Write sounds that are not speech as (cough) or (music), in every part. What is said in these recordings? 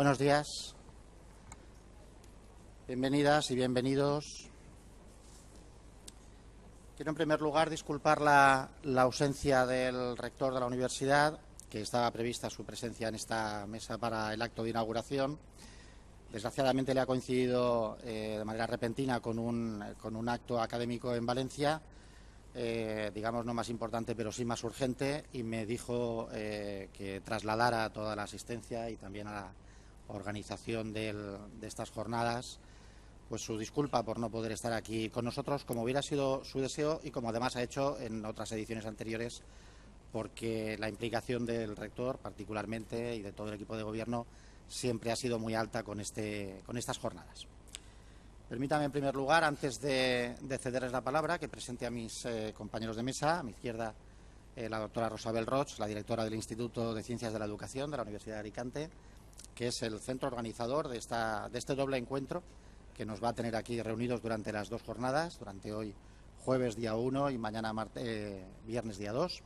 Buenos días. Bienvenidas y bienvenidos. Quiero en primer lugar disculpar la, ausencia del rector de la universidad, que estaba prevista su presencia en esta mesa para el acto de inauguración. Desgraciadamente le ha coincidido eh, de manera repentina con un, con un, acto académico en Valencia, eh, digamos no más importante, pero sí más urgente, y me dijo eh, que trasladara toda la asistencia y también a la, organización de estas jornadas, pues su disculpa por no poder estar aquí con nosotros, como hubiera sido su deseo y como además ha hecho en otras ediciones anteriores, porque la implicación del rector, particularmente, y de todo el equipo de gobierno, siempre ha sido muy alta con, este, con estas jornadas. Permítame, en primer lugar, antes de, cederles la palabra, que presente a mis eh, compañeros de mesa, a mi izquierda, eh, la doctora Rosabel Roch, la directora del Instituto de Ciencias de la Educación de la Universidad de Alicante, que es el centro organizador de, esta, de este doble encuentro que nos va a tener aquí reunidos durante las dos jornadas, durante hoy jueves día 1 y mañana martes eh, viernes día 2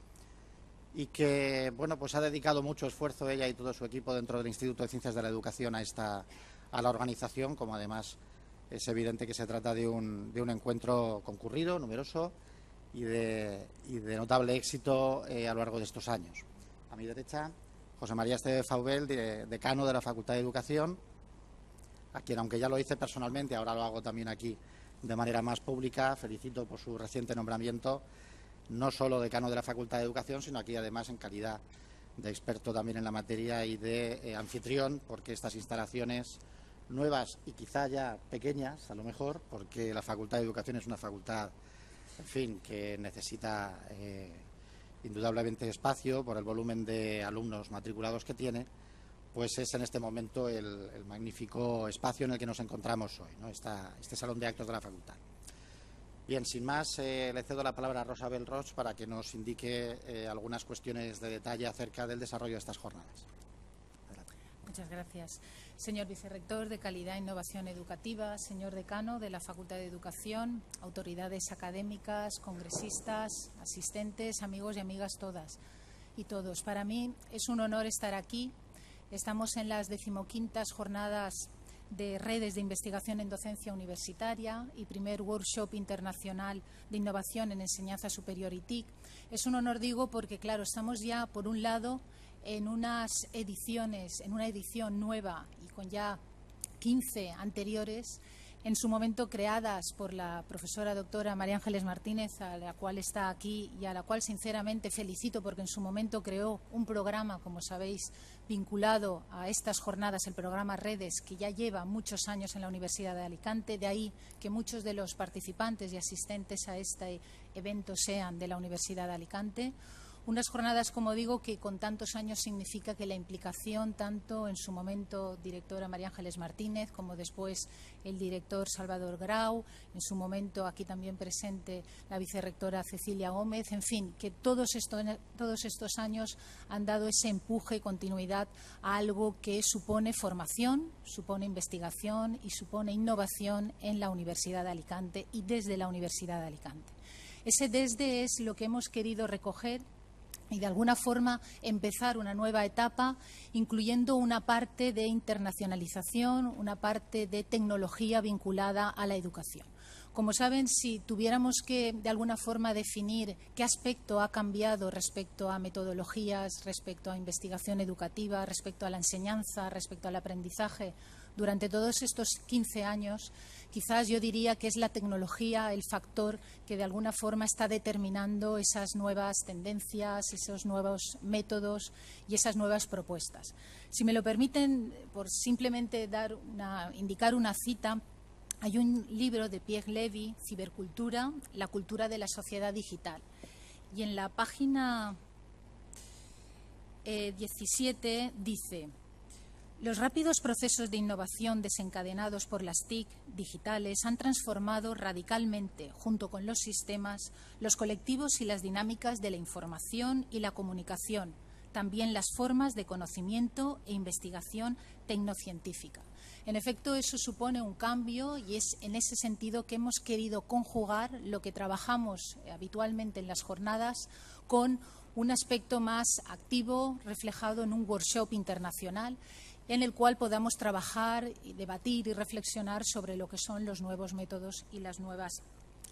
y que bueno pues ha dedicado mucho esfuerzo ella y todo su equipo dentro del Instituto de Ciencias de la Educación a esta a la organización como además es evidente que se trata de un, de un encuentro concurrido numeroso y de, y de notable éxito eh, a lo largo de estos años a mi derecha José María Esteve Faubel, decano de la Facultad de Educación, a quien, aunque ya lo hice personalmente, ahora lo hago también aquí de manera más pública, felicito por su reciente nombramiento, no solo decano de la Facultad de Educación, sino aquí además en calidad de experto también en la materia y de eh, anfitrión, porque estas instalaciones nuevas y quizá ya pequeñas, a lo mejor, porque la Facultad de Educación es una facultad, en fin, que necesita eh, indudablemente espacio por el volumen de alumnos matriculados que tiene, pues es en este momento el, magnífico espacio en el que nos encontramos hoy, ¿no? este salón de actos de la facultad. Bien, sin más, eh, le cedo la palabra a Rosabel roche para que nos indique eh, algunas cuestiones de detalle acerca del desarrollo de estas jornadas. Muchas gracias señor vicerrector de Calidad e Innovación Educativa, señor decano de la Facultad de Educación, autoridades académicas, congresistas, asistentes, amigos y amigas todas y todos. Para mí es un honor estar aquí. Estamos en las decimoquintas jornadas de redes de investigación en docencia universitaria y primer workshop internacional de innovación en enseñanza superior y TIC. Es un honor, digo, porque, claro, estamos ya, por un lado, en unas ediciones, en una edición nueva y con ya 15 anteriores, en su momento creadas por la profesora doctora María Ángeles Martínez, a la cual está aquí y a la cual sinceramente felicito porque en su momento creó un programa, como sabéis, vinculado a estas jornadas, el programa Redes, que ya lleva muchos años en la Universidad de Alicante, de ahí que muchos de los participantes y asistentes a este evento sean de la Universidad de Alicante. Unas jornadas, como digo, que con tantos años significa que la implicación, tanto en su momento directora María Ángeles Martínez, como después el director Salvador Grau, en su momento aquí también presente la vicerrectora Cecilia Gómez, en fin, que todos, todos estos años han dado ese empuje y continuidad a algo que supone formación, supone investigación y supone innovación en la Universidad de Alicante y desde la Universidad de Alicante. Ese desde es lo que hemos querido recoger y de alguna forma empezar una nueva etapa, incluyendo una parte de internacionalización, una parte de tecnología vinculada a la educación. Como saben, si tuviéramos que de alguna forma definir qué aspecto ha cambiado respecto a metodologías, respecto a investigación educativa, respecto a la enseñanza, respecto al aprendizaje durante todos estos 15 años, quizás yo diría que es la tecnología el factor que de alguna forma está determinando esas nuevas tendencias, esos nuevos métodos y esas nuevas propuestas. Si me lo permiten, por simplemente dar una, indicar una cita, hay un libro de Pierre Levy, Cibercultura, la cultura de la sociedad digital. Y en la página 17 eh, dice, los rápidos procesos de innovación desencadenados por las TIC digitales han transformado radicalmente, junto con los sistemas, los colectivos y las dinámicas de la información y la comunicación, también las formas de conocimiento e investigación tecnocientífica. En efecto, eso supone un cambio y es en ese sentido que hemos querido conjugar lo que trabajamos habitualmente en las jornadas con un aspecto más activo reflejado en un workshop internacional en el cual podamos trabajar, y debatir y reflexionar sobre lo que son los nuevos métodos y las nuevas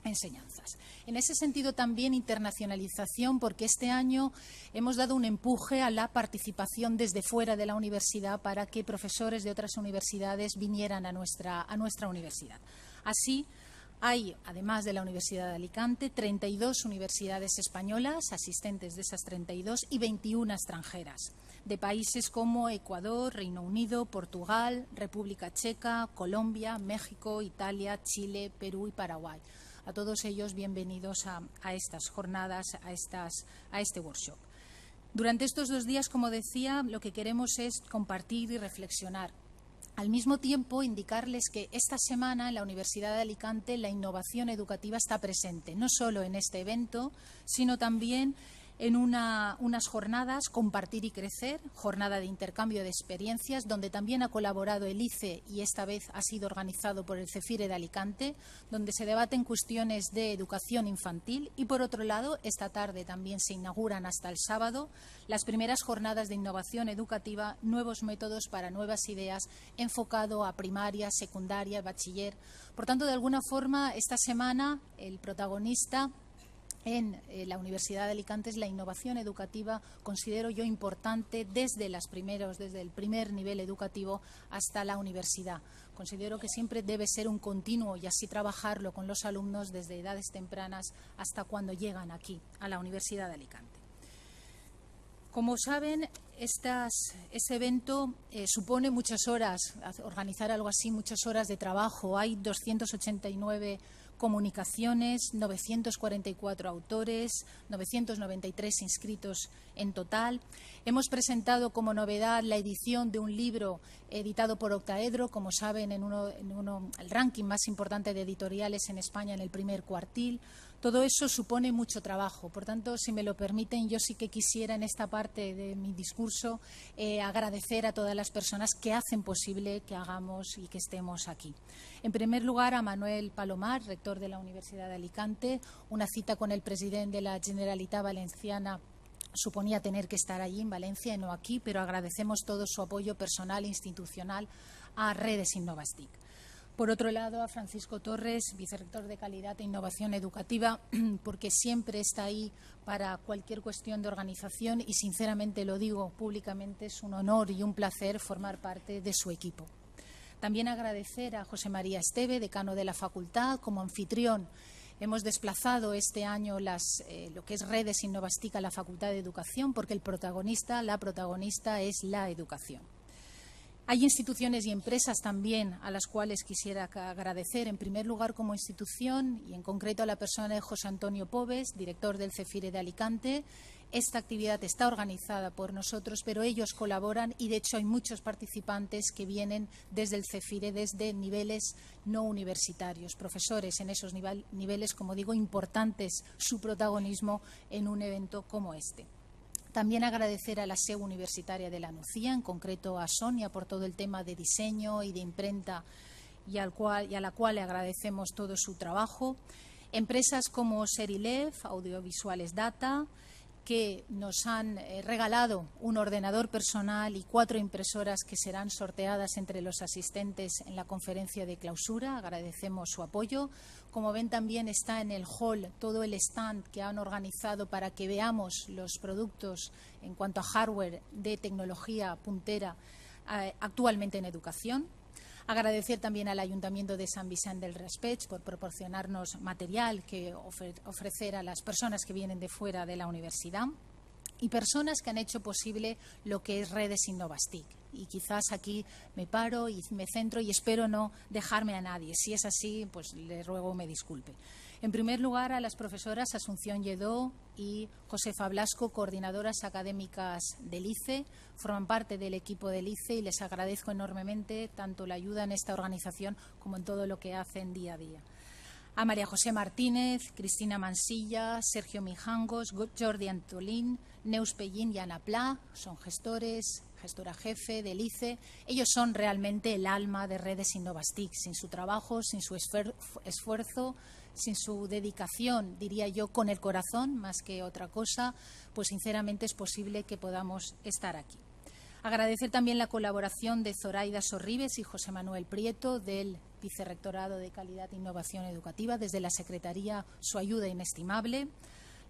enseñanzas. En ese sentido también internacionalización, porque este año hemos dado un empuje a la participación desde fuera de la universidad para que profesores de otras universidades vinieran a nuestra, a nuestra universidad. Así, hay, además de la Universidad de Alicante, 32 universidades españolas, asistentes de esas 32 y 21 extranjeras de países como Ecuador, Reino Unido, Portugal, República Checa, Colombia, México, Italia, Chile, Perú y Paraguay. A todos ellos, bienvenidos a, estas jornadas, a, estas, a este workshop. Durante estos dos días, como decía, lo que queremos es compartir y reflexionar. Al mismo tiempo, indicarles que esta semana en la Universidad de Alicante la innovación educativa está presente, no solo en este evento, sino también en en unas jornadas Compartir y Crecer, jornada de intercambio de experiencias, donde también ha colaborado el ICE y esta vez ha sido organizado por el CEFIRE de Alicante, donde se debaten cuestiones de educación infantil y, por otro lado, esta tarde también se inauguran hasta el sábado las primeras jornadas de innovación educativa, nuevos métodos para nuevas ideas, enfocado a primaria, secundaria, bachiller. Por tanto, de alguna forma, esta semana el protagonista en eh, la Universidad de Alicante la innovación educativa, considero yo importante desde las primeros, desde el primer nivel educativo hasta la universidad. Considero que siempre debe ser un continuo y así trabajarlo con los alumnos desde edades tempranas hasta cuando llegan aquí a la Universidad de Alicante. Como saben, estas, este evento eh, supone muchas horas, organizar algo así, muchas horas de trabajo. Hay 289 comunicaciones, 944 autores, 993 inscritos en total. Hemos presentado como novedad la edición de un libro editado por Octaedro, como saben, en, el ranking más importante de editoriales en España en el primer cuartil. Todo eso supone mucho trabajo. Por tanto, si me lo permiten, yo sí que quisiera en esta parte de mi discurso eh, agradecer a todas las personas que hacen posible que hagamos y que estemos aquí. En primer lugar, a Manuel Palomar, rector de la Universidad de Alicante, una cita con el presidente de la Generalitat Valenciana suponía tener que estar allí en Valencia y no aquí, pero agradecemos todo su apoyo personal e institucional a Redes Innovastic. Por otro lado, a Francisco Torres, vicerrector de Calidad e Innovación Educativa, (clears throat) porque siempre está ahí para cualquier cuestión de organización y, sinceramente lo digo públicamente, es un honor y un placer formar parte de su equipo. También agradecer a José María Esteve, decano de la facultad, como anfitrión. Hemos desplazado este año las, eh, lo que es redes Innovastica a la Facultad de Educación porque el protagonista, la protagonista es la educación. Hay instituciones y empresas también a las cuales quisiera agradecer, en primer lugar como institución y en concreto a la persona de José Antonio Pobes, director del CEFIRE de Alicante. Esta actividad está organizada por nosotros, pero ellos colaboran y de hecho hay muchos participantes que vienen desde el CEFIRE, desde niveles no universitarios, profesores en esos niveles, como digo, importantes su protagonismo en un evento como este. También agradecer a la SEU Universitaria de la Nucía, en concreto a Sonia, por todo el tema de diseño y de imprenta y, al cual, y a la cual le agradecemos todo su trabajo. Empresas como Serilev, Audiovisuales Data, que nos han eh, regalado un ordenador personal y cuatro impresoras que serán sorteadas entre los asistentes en la conferencia de clausura. Agradecemos su apoyo. Como ven también está en el hall todo el stand que han organizado para que veamos los productos en cuanto a hardware de tecnología puntera eh, actualmente en educación. Agradecer también al Ayuntamiento de San Vicente del Respech por proporcionarnos material que ofrecer a las personas que vienen de fuera de la universidad y personas que han hecho posible lo que es Redes Innovastic. Y quizás aquí me paro y me centro y espero no dejarme a nadie. Si es así, pues le ruego me disculpe. En primer lugar, a las profesoras Asunción Lledó y Josefa Blasco, coordinadoras académicas del ICE, forman parte del equipo del ICE y les agradezco enormemente tanto la ayuda en esta organización como en todo lo que hacen día a día a María José Martínez, Cristina Mansilla, Sergio Mijangos, Jordi Antolín, Neus Pellín y Ana Pla, son gestores, gestora jefe del ICE. Ellos son realmente el alma de redes Innovastic. Sin su trabajo, sin su esfuerzo, sin su dedicación, diría yo, con el corazón más que otra cosa, pues sinceramente es posible que podamos estar aquí. Agradecer también la colaboración de Zoraida Sorribes y José Manuel Prieto del Vicerrectorado de Calidad e Innovación Educativa, desde la Secretaría su ayuda inestimable.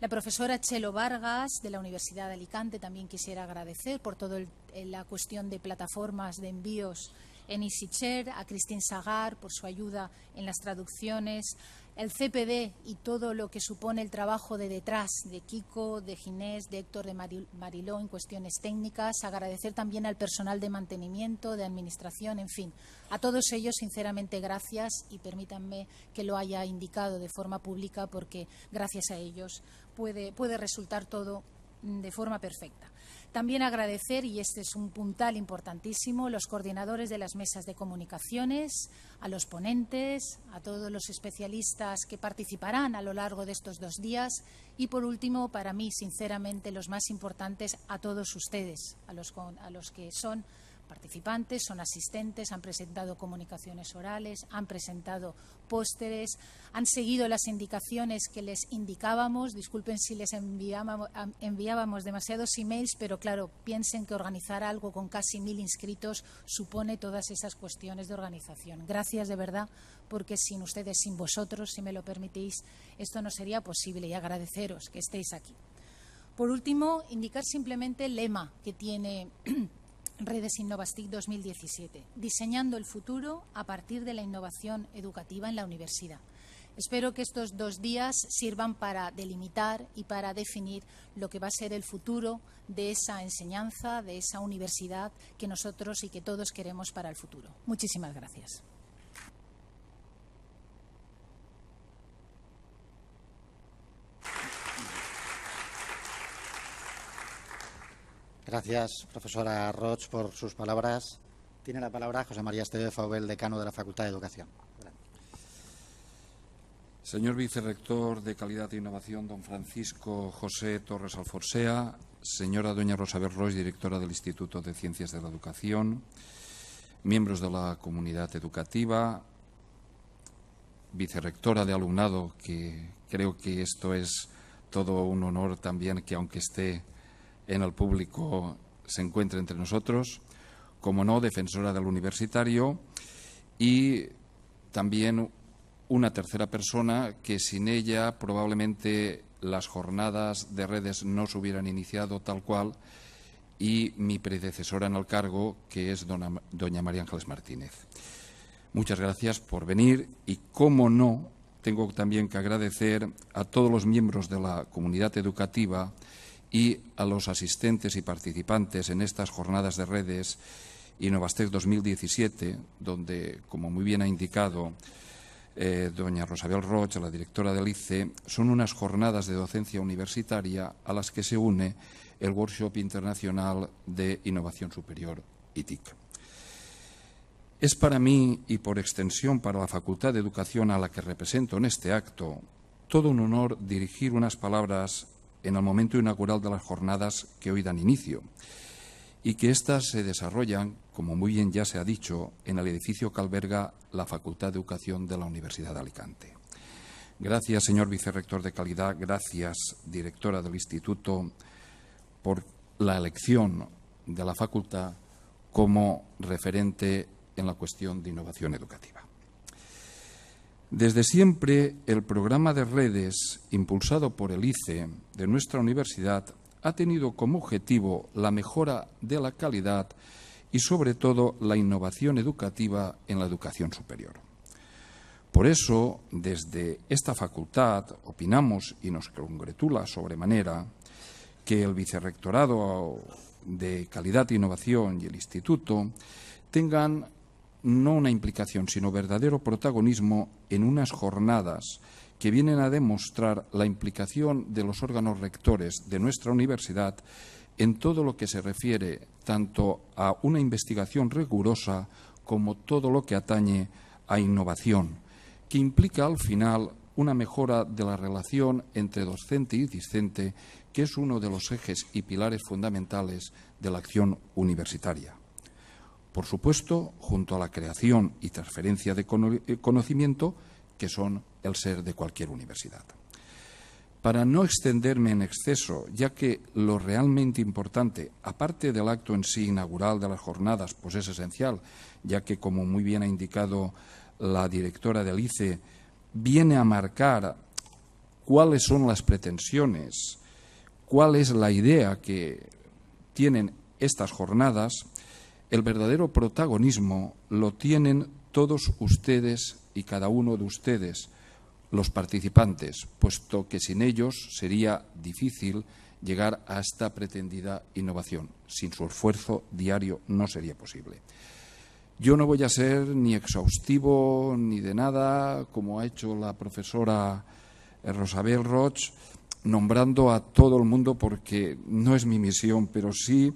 La profesora Chelo Vargas de la Universidad de Alicante también quisiera agradecer por toda eh, la cuestión de plataformas de envíos en EasyChair, a Cristín Sagar por su ayuda en las traducciones, el CPD y todo lo que supone el trabajo de detrás de Kiko, de Ginés, de Héctor, de Mariló en cuestiones técnicas. Agradecer también al personal de mantenimiento, de administración, en fin. A todos ellos, sinceramente, gracias y permítanme que lo haya indicado de forma pública porque gracias a ellos puede, puede resultar todo de forma perfecta. También agradecer, y este es un puntal importantísimo, los coordinadores de las mesas de comunicaciones, a los ponentes, a todos los especialistas que participarán a lo largo de estos dos días y, por último, para mí, sinceramente, los más importantes, a todos ustedes, a los, a los que son participantes, son asistentes, han presentado comunicaciones orales, han presentado pósteres, han seguido las indicaciones que les indicábamos. Disculpen si les enviábamos, enviábamos demasiados emails, pero claro, piensen que organizar algo con casi mil inscritos supone todas esas cuestiones de organización. Gracias de verdad, porque sin ustedes, sin vosotros, si me lo permitís, esto no sería posible y agradeceros que estéis aquí. Por último, indicar simplemente el lema que tiene (clears throat) Redes Innovastic 2017, diseñando el futuro a partir de la innovación educativa en la universidad. Espero que estos dos días sirvan para delimitar y para definir lo que va a ser el futuro de esa enseñanza, de esa universidad que nosotros y que todos queremos para el futuro. Muchísimas gracias. Gracias, profesora Roch, por sus palabras. Tiene la palabra José María Esteve Faubel, decano de la Facultad de Educación. Señor vicerrector de Calidad e Innovación, don Francisco José Torres Alforsea, señora doña Rosa Berroy, directora del Instituto de Ciencias de la Educación, miembros de la comunidad educativa, vicerrectora de alumnado, que creo que esto es todo un honor también que aunque esté en el público se encuentra entre nosotros, como no, defensora del universitario y también una tercera persona que sin ella probablemente las jornadas de redes no se hubieran iniciado tal cual y mi predecesora en el cargo, que es doña María Ángeles Martínez. Muchas gracias por venir y, como no, tengo también que agradecer a todos los miembros de la comunidad educativa y a los asistentes y participantes en estas jornadas de redes Innovastec 2017, donde, como muy bien ha indicado eh, doña Rosabel Roche, la directora del ICE, son unas jornadas de docencia universitaria a las que se une el Workshop Internacional de Innovación Superior, ITIC. Es para mí y por extensión para la Facultad de Educación a la que represento en este acto todo un honor dirigir unas palabras en el momento inaugural de las jornadas que hoy dan inicio y que éstas se desarrollan, como muy bien ya se ha dicho, en el edificio que alberga la Facultad de Educación de la Universidad de Alicante. Gracias, señor vicerrector de calidad, gracias, directora del instituto, por la elección de la facultad como referente en la cuestión de innovación educativa. Desde siempre, el programa de redes, impulsado por el ICE de nuestra universidad, ha tenido como objetivo la mejora de la calidad y, sobre todo, la innovación educativa en la educación superior. Por eso, desde esta facultad, opinamos y nos congratula sobremanera que el Vicerrectorado de Calidad e Innovación y el Instituto tengan no una implicación, sino verdadero protagonismo en unas jornadas que vienen a demostrar la implicación de los órganos rectores de nuestra universidad en todo lo que se refiere tanto a una investigación rigurosa como todo lo que atañe a innovación, que implica al final una mejora de la relación entre docente y discente, que es uno de los ejes y pilares fundamentales de la acción universitaria. Por supuesto, junto a la creación y transferencia de eh, conocimiento, que son el ser de cualquier universidad. Para no extenderme en exceso, ya que lo realmente importante, aparte del acto en sí inaugural de las jornadas, pues es esencial, ya que, como muy bien ha indicado la directora del ICE, viene a marcar cuáles son las pretensiones, cuál es la idea que tienen estas jornadas, el verdadero protagonismo lo tienen todos ustedes y cada uno de ustedes, los participantes, puesto que sin ellos sería difícil llegar a esta pretendida innovación. Sin su esfuerzo diario no sería posible. Yo no voy a ser ni exhaustivo ni de nada, como ha hecho la profesora eh, Rosabel Roch, nombrando a todo el mundo porque no es mi misión, pero sí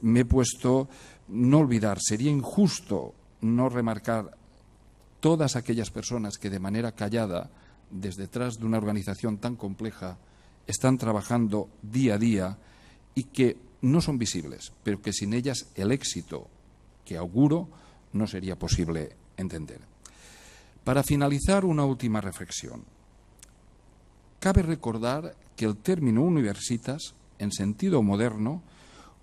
me he puesto no olvidar, sería injusto no remarcar todas aquellas personas que de manera callada, desde detrás de una organización tan compleja, están trabajando día a día y que no son visibles, pero que sin ellas el éxito que auguro no sería posible entender. Para finalizar, una última reflexión. Cabe recordar que el término universitas, en sentido moderno,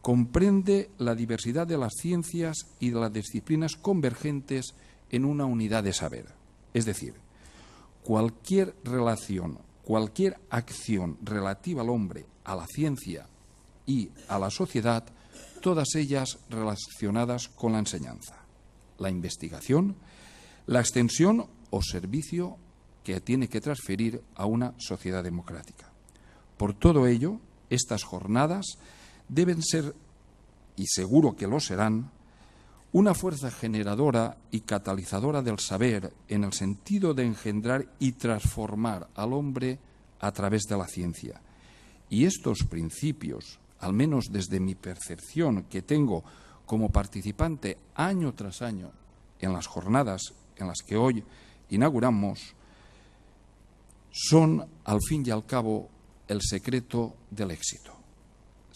comprende la diversidad de las ciencias y de las disciplinas convergentes en una unidad de saber. Es decir, cualquier relación, cualquier acción relativa al hombre, a la ciencia y a la sociedad, todas ellas relacionadas con la enseñanza, la investigación, la extensión o servicio que tiene que transferir a una sociedad democrática. Por todo ello, estas jornadas deben ser, y seguro que lo serán, una fuerza generadora y catalizadora del saber en el sentido de engendrar y transformar al hombre a través de la ciencia. Y estos principios, al menos desde mi percepción que tengo como participante año tras año en las jornadas en las que hoy inauguramos, son, al fin y al cabo, el secreto del éxito.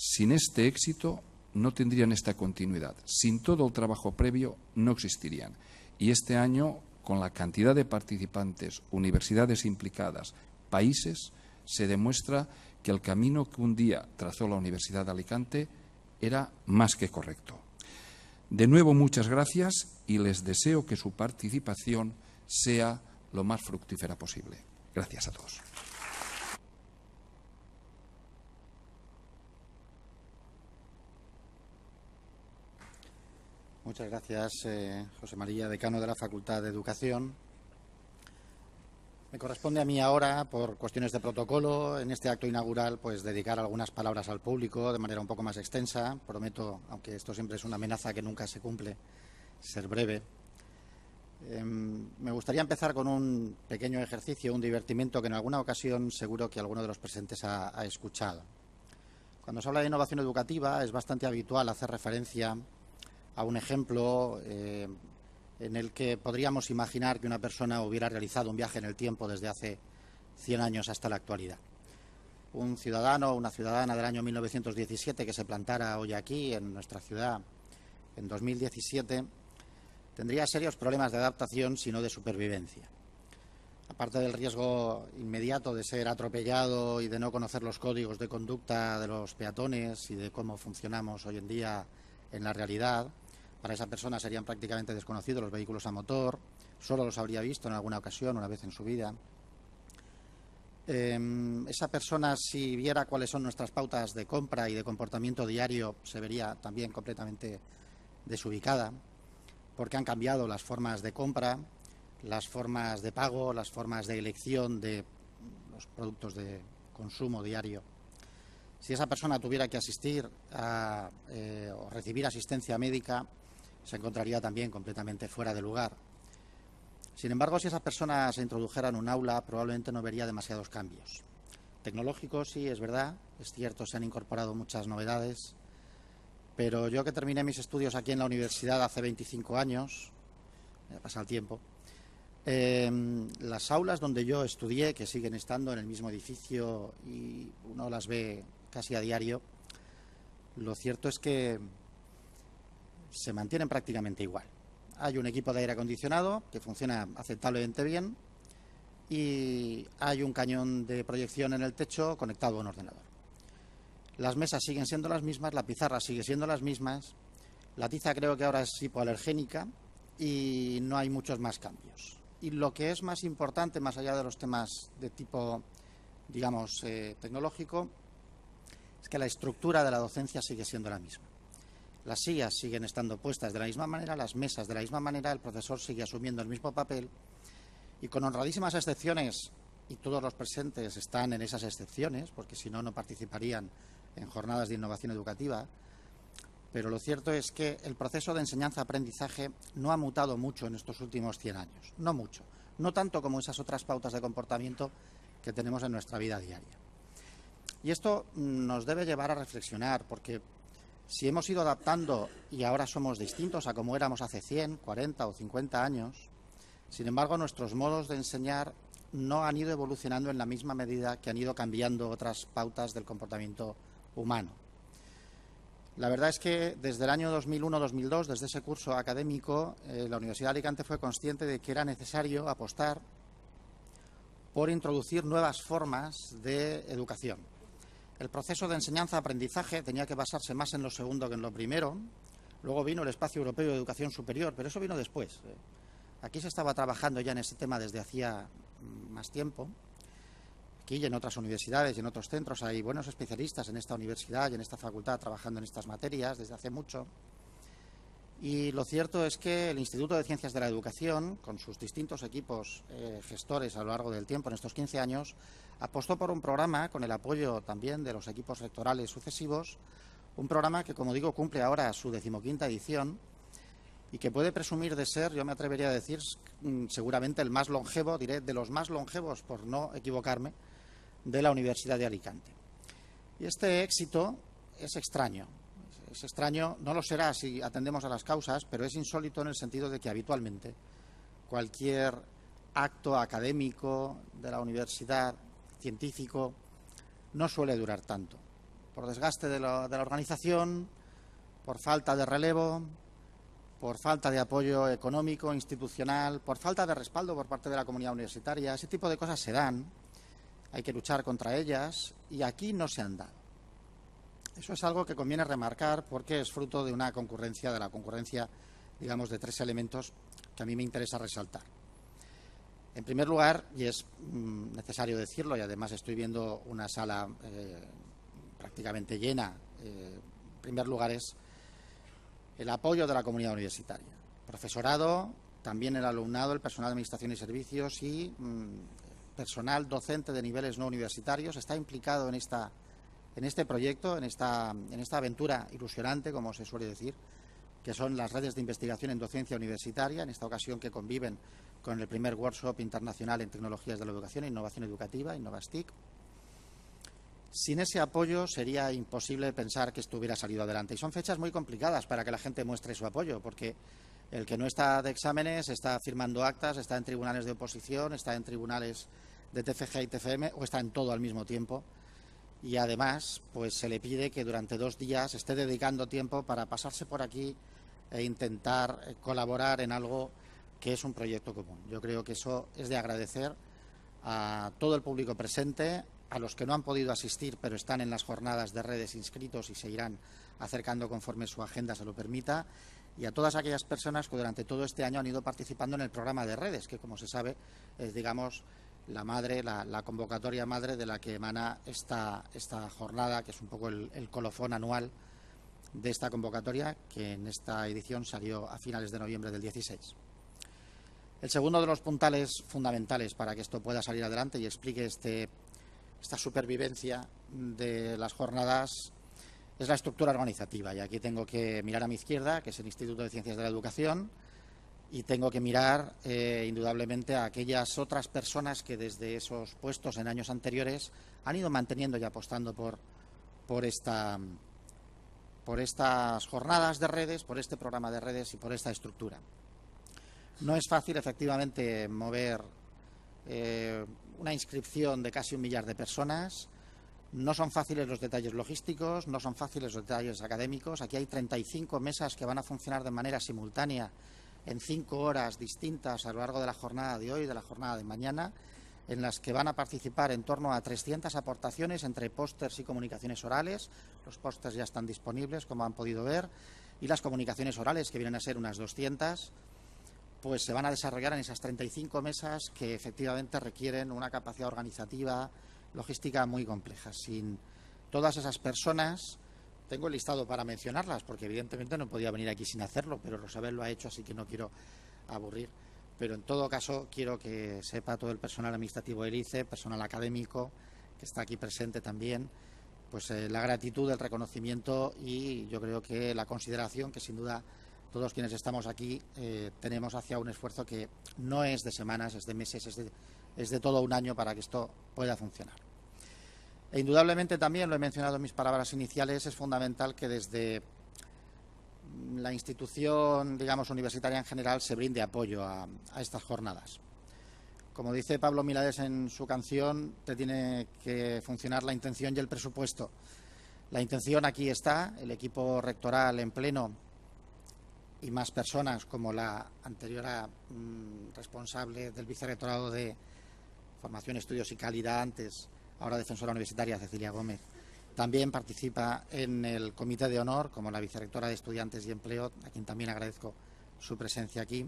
Sin este éxito no tendrían esta continuidad. Sin todo el trabajo previo no existirían. Y este año, con la cantidad de participantes, universidades implicadas, países, se demuestra que el camino que un día trazó la Universidad de Alicante era más que correcto. De nuevo, muchas gracias y les deseo que su participación sea lo más fructífera posible. Gracias a todos. Muchas gracias, eh, José María, decano de la Facultad de Educación. Me corresponde a mí ahora, por cuestiones de protocolo, en este acto inaugural, pues dedicar algunas palabras al público de manera un poco más extensa. Prometo, aunque esto siempre es una amenaza que nunca se cumple, ser breve. Em, me gustaría empezar con un pequeño ejercicio, un divertimento que en alguna ocasión seguro que alguno de los presentes ha, ha escuchado. Cuando se habla de innovación educativa es bastante habitual hacer referencia a un ejemplo eh, en el que podríamos imaginar que una persona hubiera realizado un viaje en el tiempo desde hace 100 años hasta la actualidad. Un ciudadano o una ciudadana del año 1917 que se plantara hoy aquí, en nuestra ciudad, en 2017, tendría serios problemas de adaptación, si no de supervivencia. Aparte del riesgo inmediato de ser atropellado y de no conocer los códigos de conducta de los peatones y de cómo funcionamos hoy en día en la realidad, para esa persona serían prácticamente desconocidos los vehículos a motor, solo los habría visto en alguna ocasión, una vez en su vida. Em, esa persona, si viera cuáles son nuestras pautas de compra y de comportamiento diario, se vería también completamente desubicada, porque han cambiado las formas de compra, las formas de pago, las formas de elección de los productos de consumo diario. Si esa persona tuviera que asistir a, eh, o recibir asistencia médica, se encontraría también completamente fuera de lugar. Sin embargo, si esas personas se introdujeran un aula, probablemente no vería demasiados cambios. Tecnológicos, sí, es verdad, es cierto, se han incorporado muchas novedades, pero yo que terminé mis estudios aquí en la universidad hace 25 años, ya pasa el tiempo, em, las aulas donde yo estudié, que siguen estando en el mismo edificio y uno las ve casi a diario, lo cierto es que se mantienen prácticamente igual. Hay un equipo de aire acondicionado que funciona aceptablemente bien y hay un cañón de proyección en el techo conectado a un ordenador. Las mesas siguen siendo las mismas, la pizarra sigue siendo las mismas, la tiza creo que ahora es hipoalergénica y no hay muchos más cambios. Y lo que es más importante, más allá de los temas de tipo, digamos, eh, tecnológico, es que la estructura de la docencia sigue siendo la misma. Las sillas siguen estando puestas de la misma manera, las mesas de la misma manera, el profesor sigue asumiendo el mismo papel y con honradísimas excepciones, y todos los presentes están en esas excepciones, porque si no, no participarían en jornadas de innovación educativa, pero lo cierto es que el proceso de enseñanza-aprendizaje no ha mutado mucho en estos últimos 100 años, no mucho, no tanto como esas otras pautas de comportamiento que tenemos en nuestra vida diaria. Y esto nos debe llevar a reflexionar, porque si hemos ido adaptando y ahora somos distintos a como éramos hace 100, 40 o 50 años, sin embargo nuestros modos de enseñar no han ido evolucionando en la misma medida que han ido cambiando otras pautas del comportamiento humano. La verdad es que desde el año 2001-2002, desde ese curso académico, eh, la Universidad de Alicante fue consciente de que era necesario apostar por introducir nuevas formas de educación el proceso de enseñanza-aprendizaje tenía que basarse más en lo segundo que en lo primero. Luego vino el Espacio Europeo de Educación Superior, pero eso vino después. ¿eh? Aquí se estaba trabajando ya en ese tema desde hacía mm, más tiempo. Aquí y en otras universidades y en otros centros hay buenos especialistas en esta universidad y en esta facultad trabajando en estas materias desde hace mucho. Y lo cierto es que el Instituto de Ciencias de la Educación, con sus distintos equipos eh, gestores a lo largo del tiempo, en estos 15 años, apostó por un programa, con el apoyo también de los equipos rectorales sucesivos, un programa que, como digo, cumple ahora su decimoquinta edición y que puede presumir de ser, yo me atrevería a decir, mm, seguramente el más longevo, diré de los más longevos, por no equivocarme, de la Universidad de Alicante. Y este éxito es extraño, es extraño, no lo será si atendemos a las causas, pero es insólito en el sentido de que habitualmente cualquier acto académico de la universidad, científico, no suele durar tanto. Por desgaste de, de la organización, por falta de relevo, por falta de apoyo económico, institucional, por falta de respaldo por parte de la comunidad universitaria. Ese tipo de cosas se dan, hay que luchar contra ellas y aquí no se han dado. Eso es algo que conviene remarcar porque es fruto de una concurrencia, de la concurrencia, digamos, de tres elementos que a mí me interesa resaltar. En primer lugar, y es mm, necesario decirlo, y además estoy viendo una sala eh, prácticamente llena, eh, en primer lugar es el apoyo de la comunidad universitaria. Profesorado, también el alumnado, el personal de Administración y Servicios y mm, personal docente de niveles no universitarios está implicado en esta en este proyecto, en esta, aventura ilusionante, como se suele decir, que son las redes de investigación en docencia universitaria, en esta ocasión que conviven con el primer workshop internacional en tecnologías de la educación e innovación educativa, Innovastic. Sin ese apoyo sería imposible pensar que hubiera salido adelante. Y son fechas muy complicadas para que la gente muestre su apoyo, porque el que no está de exámenes está firmando actas, está en tribunales de oposición, está en tribunales de TFG y TFM o está en todo al mismo tiempo y además pues se le pide que durante dos días esté dedicando tiempo para pasarse por aquí e intentar eh, colaborar en algo que es un proyecto común. Yo creo que eso es de agradecer a todo el público presente, a los que no han podido asistir pero están en las jornadas de redes inscritos y se irán acercando conforme su agenda se lo permita, y a todas aquellas personas que durante todo este año han ido participando en el programa de redes, que como se sabe es, digamos, la madre, la, convocatoria madre de la que emana esta, jornada, que es un poco el, colofón anual de esta convocatoria, que en esta edición salió a finales de noviembre del 16. El segundo de los puntales fundamentales para que esto pueda salir adelante y explique este, esta supervivencia de las jornadas es la estructura organizativa. Y aquí tengo que mirar a mi izquierda, que es el Instituto de Ciencias de la Educación, y tengo que mirar eh, indudablemente a aquellas otras personas que desde esos puestos en años anteriores han ido manteniendo y apostando por, por, esta, por estas jornadas de redes, por este programa de redes y por esta estructura. No es fácil efectivamente mover eh, una inscripción de casi un millar de personas. No son fáciles los detalles logísticos, no son fáciles los detalles académicos. Aquí hay 35 mesas que van a funcionar de manera simultánea en cinco horas distintas a lo largo de la jornada de hoy y de la jornada de mañana, en las que van a participar en torno a 300 aportaciones entre pósters y comunicaciones orales. Los pósters ya están disponibles, como han podido ver, y las comunicaciones orales, que vienen a ser unas 200, pues se van a desarrollar en esas 35 mesas que efectivamente requieren una capacidad organizativa, logística muy compleja. Sin todas esas personas tengo el listado para mencionarlas, porque evidentemente no podía venir aquí sin hacerlo, pero Rosabel lo ha hecho, así que no quiero aburrir. Pero en todo caso, quiero que sepa todo el personal administrativo del ICE, personal académico, que está aquí presente también, pues eh, la gratitud, el reconocimiento y yo creo que la consideración que sin duda todos quienes estamos aquí eh, tenemos hacia un esfuerzo que no es de semanas, es de meses, es de, es de todo un año para que esto pueda funcionar. E indudablemente también, lo he mencionado en mis palabras iniciales, es fundamental que desde la institución, digamos, universitaria en general se brinde apoyo a, estas jornadas. Como dice Pablo Milades en su canción, te tiene que funcionar la intención y el presupuesto. La intención aquí está, el equipo rectoral en pleno y más personas como la anterior mm, responsable del vicerrectorado de Formación, Estudios y Calidad antes, ahora defensora universitaria Cecilia Gómez. También participa en el Comité de Honor como la vicerectora de Estudiantes y Empleo, a quien también agradezco su presencia aquí.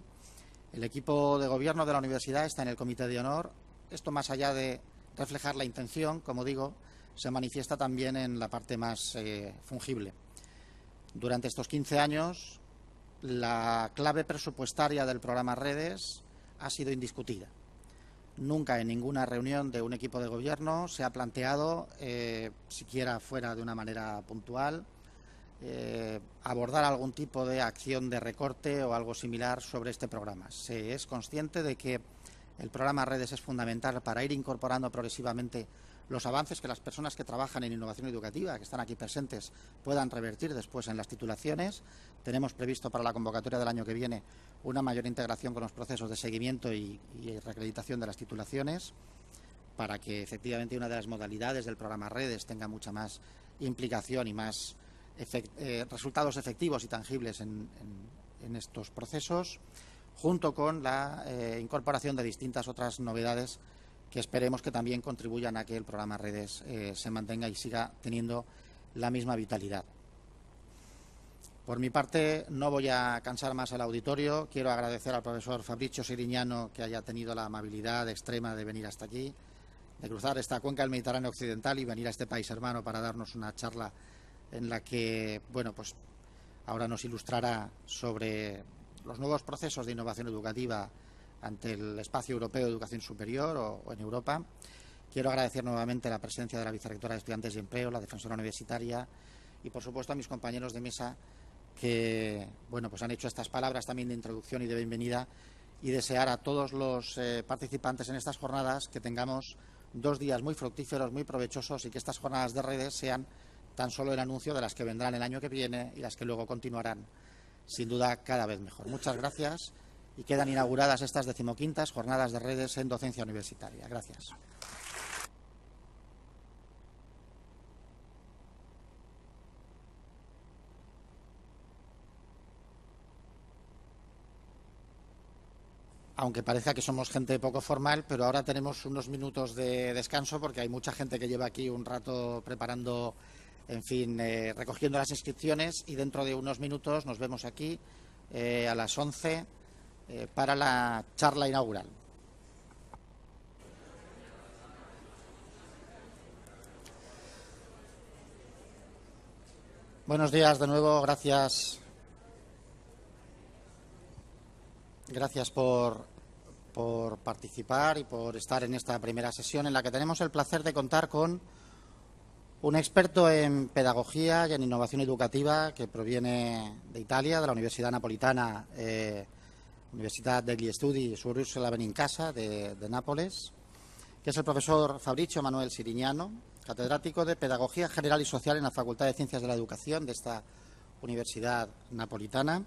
El equipo de gobierno de la universidad está en el Comité de Honor. Esto más allá de reflejar la intención, como digo, se manifiesta también en la parte más eh, fungible. Durante estos 15 años, la clave presupuestaria del programa Redes ha sido indiscutida. Nunca en ninguna reunión de un equipo de gobierno se ha planteado, eh, siquiera fuera de una manera puntual, eh, abordar algún tipo de acción de recorte o algo similar sobre este programa. Se es consciente de que el programa Redes es fundamental para ir incorporando progresivamente los avances que las personas que trabajan en innovación educativa, que están aquí presentes, puedan revertir después en las titulaciones. Tenemos previsto para la convocatoria del año que viene una mayor integración con los procesos de seguimiento y, recreditación de las titulaciones para que efectivamente una de las modalidades del programa Redes tenga mucha más implicación y más eh, resultados efectivos y tangibles en, estos procesos, junto con la eh, incorporación de distintas otras novedades que esperemos que también contribuyan a que el programa Redes eh, se mantenga y siga teniendo la misma vitalidad. Por mi parte, no voy a cansar más al auditorio. Quiero agradecer al profesor Fabricio Siriñano que haya tenido la amabilidad extrema de venir hasta aquí, de cruzar esta cuenca del Mediterráneo Occidental y venir a este país hermano para darnos una charla en la que, bueno, pues ahora nos ilustrará sobre los nuevos procesos de innovación educativa ante el espacio europeo de educación superior o, o en Europa. Quiero agradecer nuevamente la presencia de la vicerectora de Estudiantes y Empleo, la defensora universitaria y, por supuesto, a mis compañeros de mesa que bueno, pues han hecho estas palabras también de introducción y de bienvenida y desear a todos los eh, participantes en estas jornadas que tengamos dos días muy fructíferos, muy provechosos y que estas jornadas de redes sean tan solo el anuncio de las que vendrán el año que viene y las que luego continuarán, sin duda, cada vez mejor. Muchas gracias y quedan inauguradas estas decimoquintas jornadas de redes en docencia universitaria. Gracias. aunque parezca que somos gente poco formal, pero ahora tenemos unos minutos de descanso porque hay mucha gente que lleva aquí un rato preparando, en fin, eh, recogiendo las inscripciones y dentro de unos minutos nos vemos aquí eh, a las 11 eh, para la charla inaugural. Buenos días de nuevo, gracias Gracias por, participar y por estar en esta primera sesión en la que tenemos el placer de contar con un experto en pedagogía y en innovación educativa que proviene de Italia, de la Universidad Napolitana, eh, Universidad degli Studi La Benincasa de, de Nápoles, que es el profesor Fabricio Manuel Sirignano, catedrático de Pedagogía General y Social en la Facultad de Ciencias de la Educación de esta Universidad Napolitana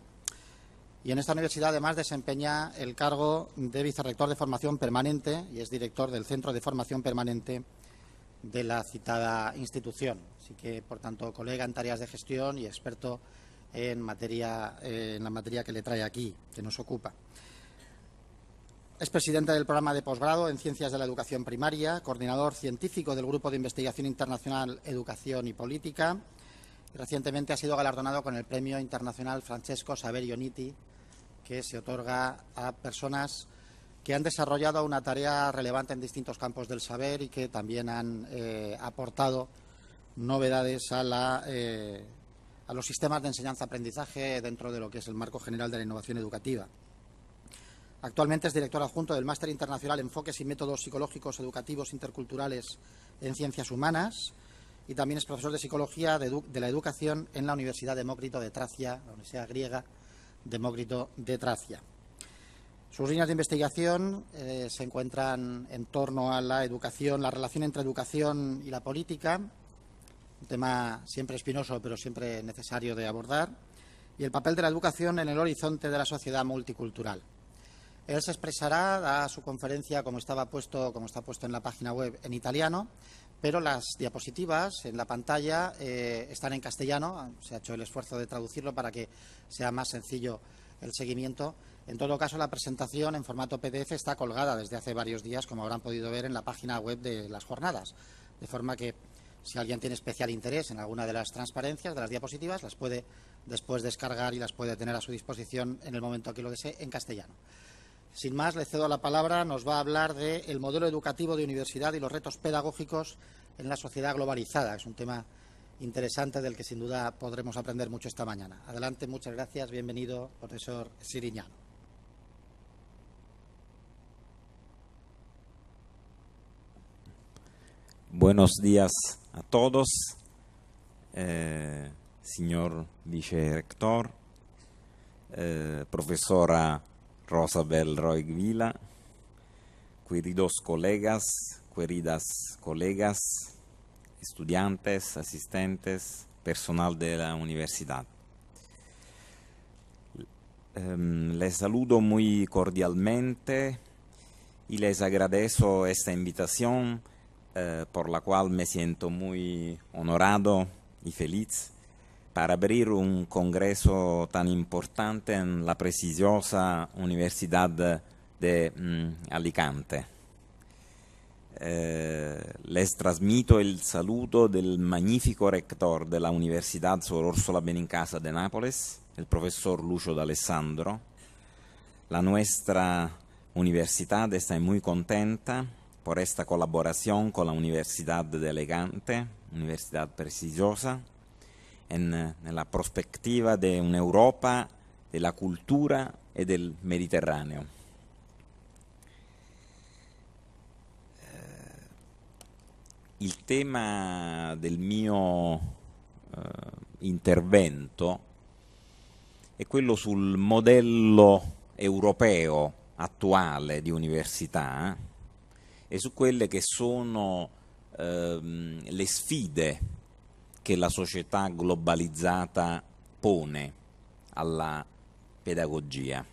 y en esta universidad además desempeña el cargo de vicerrector de formación permanente y es director del Centro de Formación Permanente de la citada institución. Así que, por tanto, colega en tareas de gestión y experto en, la materia que le trae aquí, que nos ocupa. Es presidente del programa de posgrado en Ciencias de la Educación Primaria, coordinador científico del Grupo de Investigación Internacional Educación y Política. recientemente ha sido galardonado con el Premio Internacional Francesco Saverio Nitti que se otorga a personas que han desarrollado una tarea relevante en distintos campos del saber y que también han eh, aportado novedades eh, a, los sistemas de enseñanza-aprendizaje dentro de lo que es el marco general de la innovación educativa. Actualmente es director adjunto del Máster Internacional Enfoques y Métodos Psicológicos Educativos Interculturales en Ciencias Humanas y también es profesor de Psicología de, de la Educación en la Universidad Demócrito de Tracia, la Universidad griega, Demócrito de Tracia. Sus líneas de investigación eh, se encuentran en torno a la educación, la relación entre educación y la política, un tema siempre espinoso pero siempre necesario de abordar, y el papel de la educación en el horizonte de la sociedad multicultural. Él se expresará, a su conferencia, como, estaba puesto, como está puesto en la página web, en italiano, pero las diapositivas en la pantalla eh, están en castellano. Se ha hecho el esfuerzo de traducirlo para que sea más sencillo el seguimiento. En todo caso, la presentación en formato PDF está colgada desde hace varios días, como habrán podido ver en la página web de las jornadas. De forma que si alguien tiene especial interés en alguna de las transparencias, de las diapositivas, las puede después descargar y las puede tener a su disposición en el momento que lo desee en castellano. Sin más, le cedo la palabra. Nos va a hablar del modelo educativo de universidad y los retos pedagógicos en la sociedad globalizada. Es un tema interesante del que sin duda podremos aprender mucho esta mañana. Adelante, muchas gracias. Bienvenido, profesor Siriñano. Buenos días a todos, eh, señor vicerector, eh, profesora Rosabel roig Vila, queridos colegas, queridas colegas, estudiantes, asistentes, personal de la universidad. Em, les saludo muy cordialmente y les agradezco esta invitación eh, por la cual me siento muy honorado y feliz Per aprire un congresso tan importante en la prestigiosa Università di mm, Alicante. Eh, les trasmito il saluto del magnifico rector della Università Sor Orsola Benincasa de Nápoles, il professor Lucio D'Alessandro. La nostra università está molto contenta por questa collaborazione con la Università di Alicante, università prestigiosa en, nella prospettiva di un'Europa della cultura e del Mediterraneo. Eh, il tema del mio eh, intervento è quello sul modello europeo attuale di università e su quelle che sono eh, le sfide che la società globalizzata pone alla pedagogia.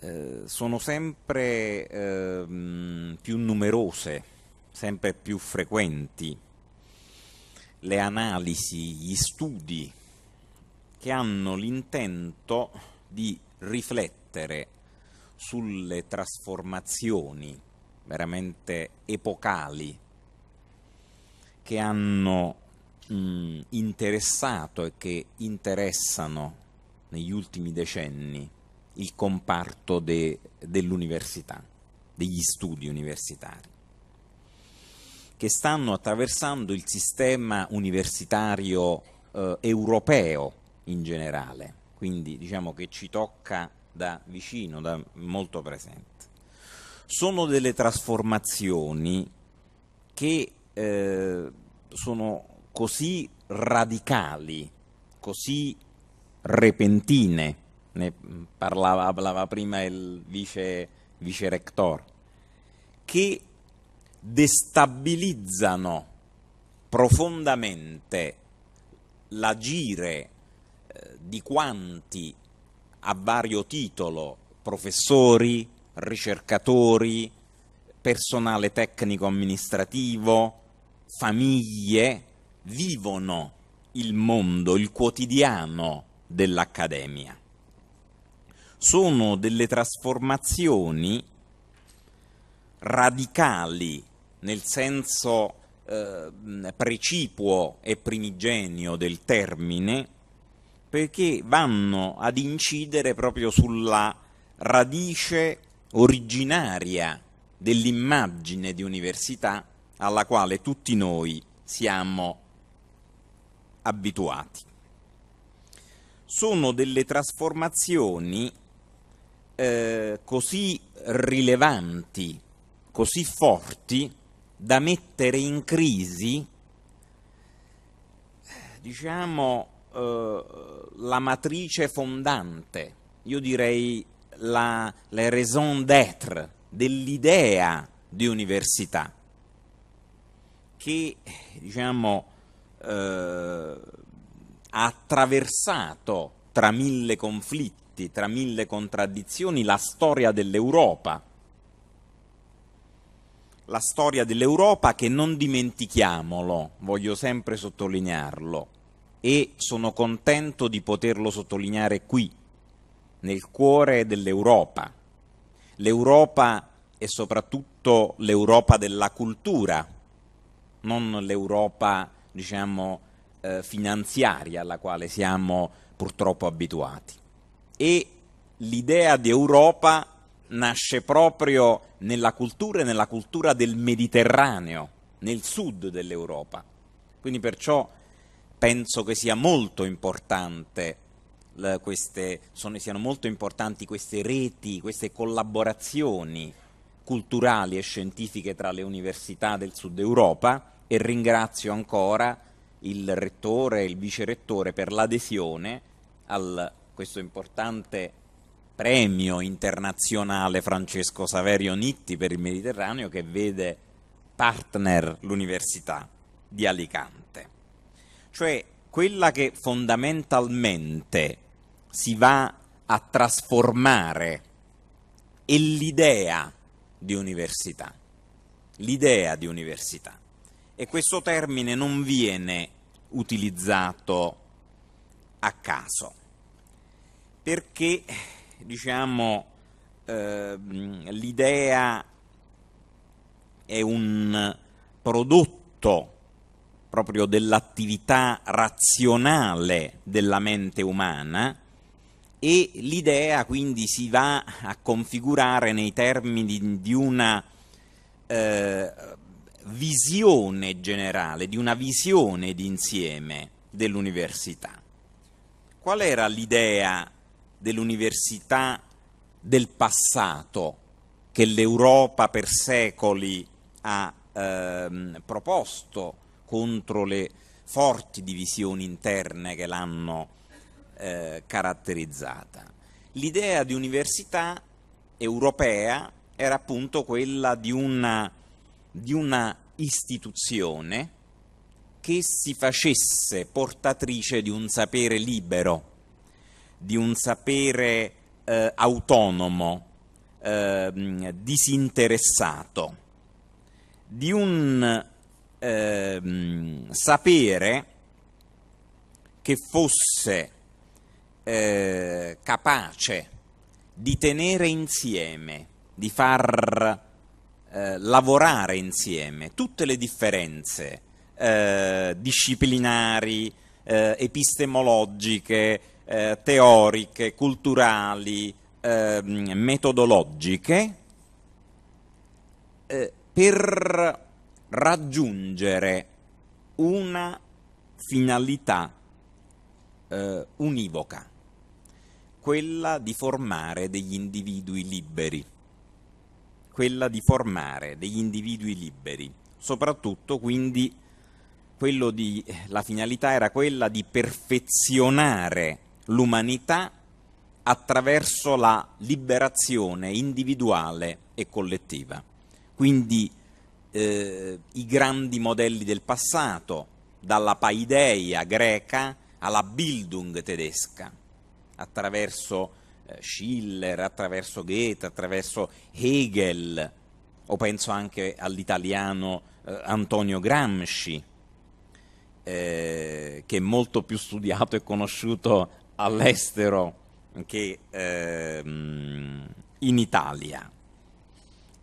Eh, sono sempre ehm, più numerose, sempre più frequenti le analisi, gli studi che hanno l'intento di riflettere sulle trasformazioni veramente epocali che hanno mh, interessato e che interessano negli ultimi decenni il comparto de, dell'università, degli studi universitari, che stanno attraversando il sistema universitario eh, europeo in generale, quindi diciamo che ci tocca da vicino, da molto presente. Sono delle trasformazioni che eh, sono così radicali, così repentine, ne parlava, parlava prima il vice, vice rector, che destabilizzano profondamente l'agire eh, di quanti a vario titolo, professori, ricercatori, personale tecnico amministrativo, famiglie vivono il mondo, il quotidiano dell'accademia. Sono delle trasformazioni radicali nel senso eh, precipuo e primigenio del termine, perché vanno ad incidere proprio sulla radice originaria dell'immagine di università alla quale tutti noi siamo abituati. Sono delle trasformazioni eh, così rilevanti, così forti, da mettere in crisi, diciamo, eh, la matrice fondante, io direi la, la raison d'être dell'idea di università che diciamo, eh, ha attraversato tra mille conflitti, tra mille contraddizioni, la storia dell'Europa. La storia dell'Europa che non dimentichiamolo, voglio sempre sottolinearlo, e sono contento di poterlo sottolineare qui, nel cuore dell'Europa. L'Europa è soprattutto l'Europa della cultura, non l'Europa diciamo, eh, finanziaria alla quale siamo purtroppo abituati. E l'idea di Europa nasce proprio nella cultura e nella cultura del Mediterraneo, nel sud dell'Europa. Quindi perciò penso che sia molto importante queste, sono, siano molto importanti queste reti, queste collaborazioni culturali e scientifiche tra le università del sud Europa e ringrazio ancora il rettore e il vicerettore per l'adesione a questo importante premio internazionale Francesco Saverio Nitti per il Mediterraneo che vede partner l'Università di Alicante. Cioè quella che fondamentalmente si va a trasformare è l'idea di università, l'idea di università e questo termine non viene utilizzato a caso, perché diciamo, eh, l'idea è un prodotto proprio dell'attività razionale della mente umana e l'idea quindi si va a configurare nei termini di una eh, visione generale, di una visione d'insieme dell'università. Qual era l'idea dell'università del passato che l'Europa per secoli ha ehm, proposto contro le forti divisioni interne che l'hanno eh, caratterizzata? L'idea di università europea era appunto quella di una di una istituzione che si facesse portatrice di un sapere libero, di un sapere eh, autonomo, eh, disinteressato, di un eh, sapere che fosse eh, capace di tenere insieme, di far eh, lavorare insieme tutte le differenze eh, disciplinari, eh, epistemologiche, eh, teoriche, culturali, ehm, metodologiche eh, per raggiungere una finalità univoca, quella di formare degli individui liberi quella di formare degli individui liberi, soprattutto quindi di, la finalità era quella di perfezionare l'umanità attraverso la liberazione individuale e collettiva. Quindi eh, i grandi modelli del passato, dalla paideia greca alla Bildung tedesca, attraverso Schiller, attraverso Goethe, attraverso Hegel, o penso anche all'italiano eh, Antonio Gramsci, eh, che è molto più studiato e conosciuto all'estero che eh, in Italia.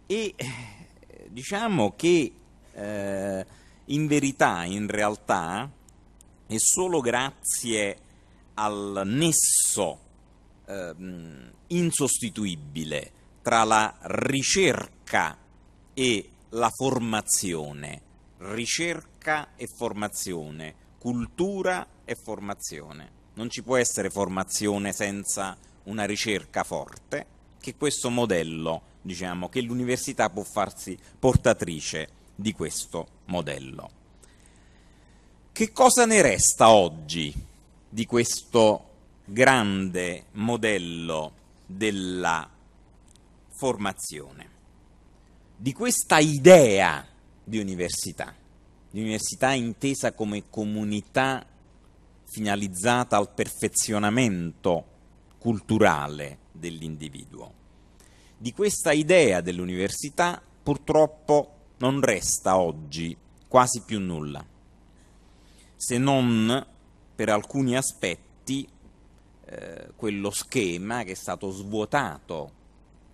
E eh, diciamo che eh, in verità, in realtà, è solo grazie al nesso ehm, insostituibile tra la ricerca e la formazione, ricerca e formazione, cultura e formazione. Non ci può essere formazione senza una ricerca forte, che questo modello, diciamo, che l'università può farsi portatrice di questo modello. Che cosa ne resta oggi di questo modello? grande modello della formazione, di questa idea di università, di università intesa come comunità finalizzata al perfezionamento culturale dell'individuo. Di questa idea dell'università purtroppo non resta oggi quasi più nulla, se non per alcuni aspetti eh, quello schema che è stato svuotato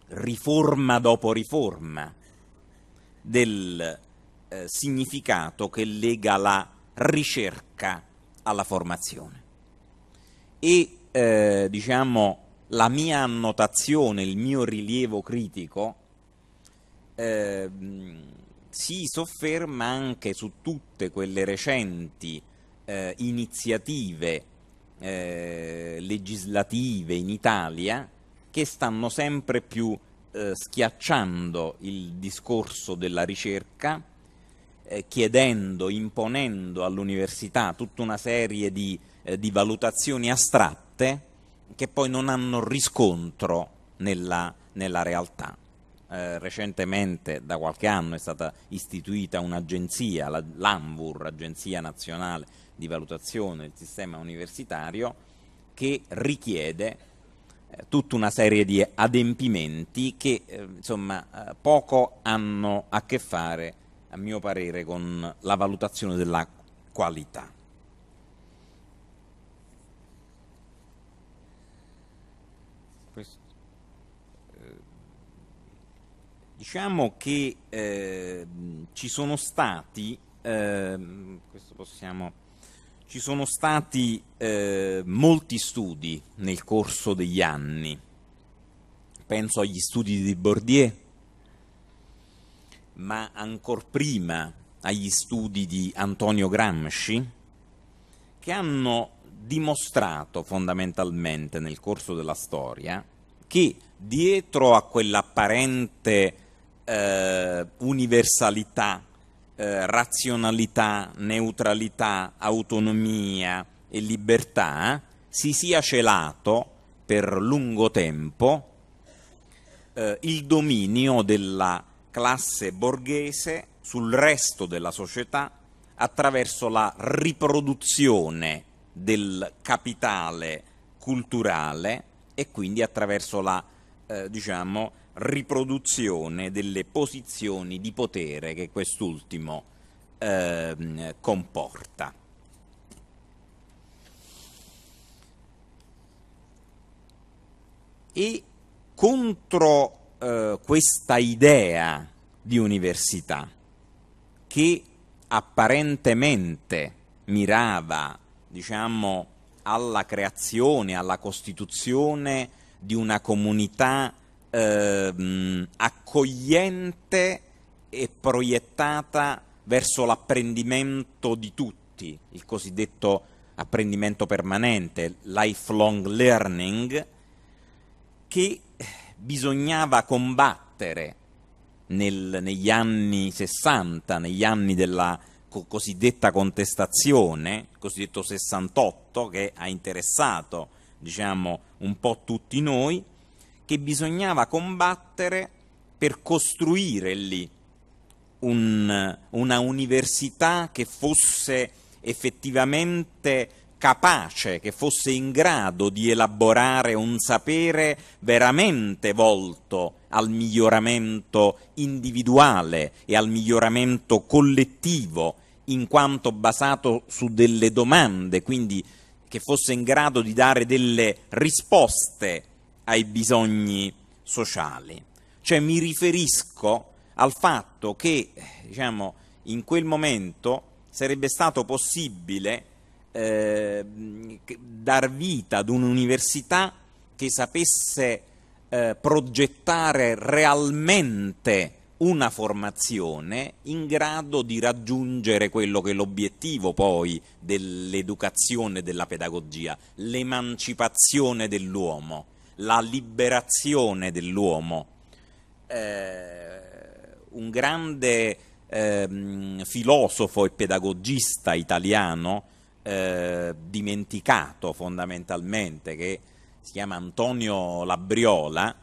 riforma dopo riforma del eh, significato che lega la ricerca alla formazione. E eh, diciamo la mia annotazione, il mio rilievo critico eh, si sofferma anche su tutte quelle recenti eh, iniziative eh, legislative in Italia che stanno sempre più eh, schiacciando il discorso della ricerca, eh, chiedendo, imponendo all'università tutta una serie di, eh, di valutazioni astratte che poi non hanno riscontro nella, nella realtà. Eh, recentemente, da qualche anno, è stata istituita un'agenzia, la, l'ANVUR, Agenzia Nazionale di valutazione del sistema universitario che richiede eh, tutta una serie di adempimenti che eh, insomma, eh, poco hanno a che fare, a mio parere, con la valutazione della qualità. Diciamo che eh, ci sono stati, eh, questo possiamo ci sono stati eh, molti studi nel corso degli anni, penso agli studi di Bordier, ma ancor prima agli studi di Antonio Gramsci, che hanno dimostrato fondamentalmente nel corso della storia che dietro a quell'apparente eh, universalità eh, razionalità, neutralità, autonomia e libertà si sia celato per lungo tempo eh, il dominio della classe borghese sul resto della società attraverso la riproduzione del capitale culturale e quindi attraverso la, eh, diciamo, riproduzione delle posizioni di potere che quest'ultimo eh, comporta. E contro eh, questa idea di università che apparentemente mirava, diciamo, alla creazione, alla costituzione di una comunità ehm, accogliente e proiettata verso l'apprendimento di tutti, il cosiddetto apprendimento permanente, lifelong learning, che bisognava combattere nel, negli anni 60, negli anni della co- cosiddetta contestazione, il cosiddetto 68, che ha interessato diciamo, un po' tutti noi, che bisognava combattere per costruire lì un, una università che fosse effettivamente capace, che fosse in grado di elaborare un sapere veramente volto al miglioramento individuale e al miglioramento collettivo, in quanto basato su delle domande, quindi che fosse in grado di dare delle risposte ai bisogni sociali. Cioè mi riferisco al fatto che diciamo, in quel momento sarebbe stato possibile eh, dar vita ad un'università che sapesse eh, progettare realmente una formazione in grado di raggiungere quello che è l'obiettivo poi dell'educazione e della pedagogia, l'emancipazione dell'uomo la liberazione dell'uomo. Eh, un grande eh, filosofo e pedagogista italiano, eh, dimenticato fondamentalmente, che si chiama Antonio Labriola,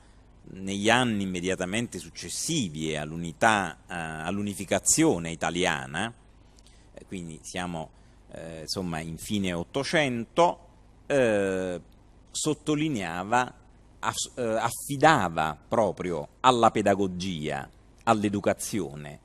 negli anni immediatamente successivi all'unità, eh, all'unificazione italiana, eh, quindi siamo eh, insomma in fine Ottocento, eh, sottolineava eh, affidava proprio alla pedagogia, all'educazione,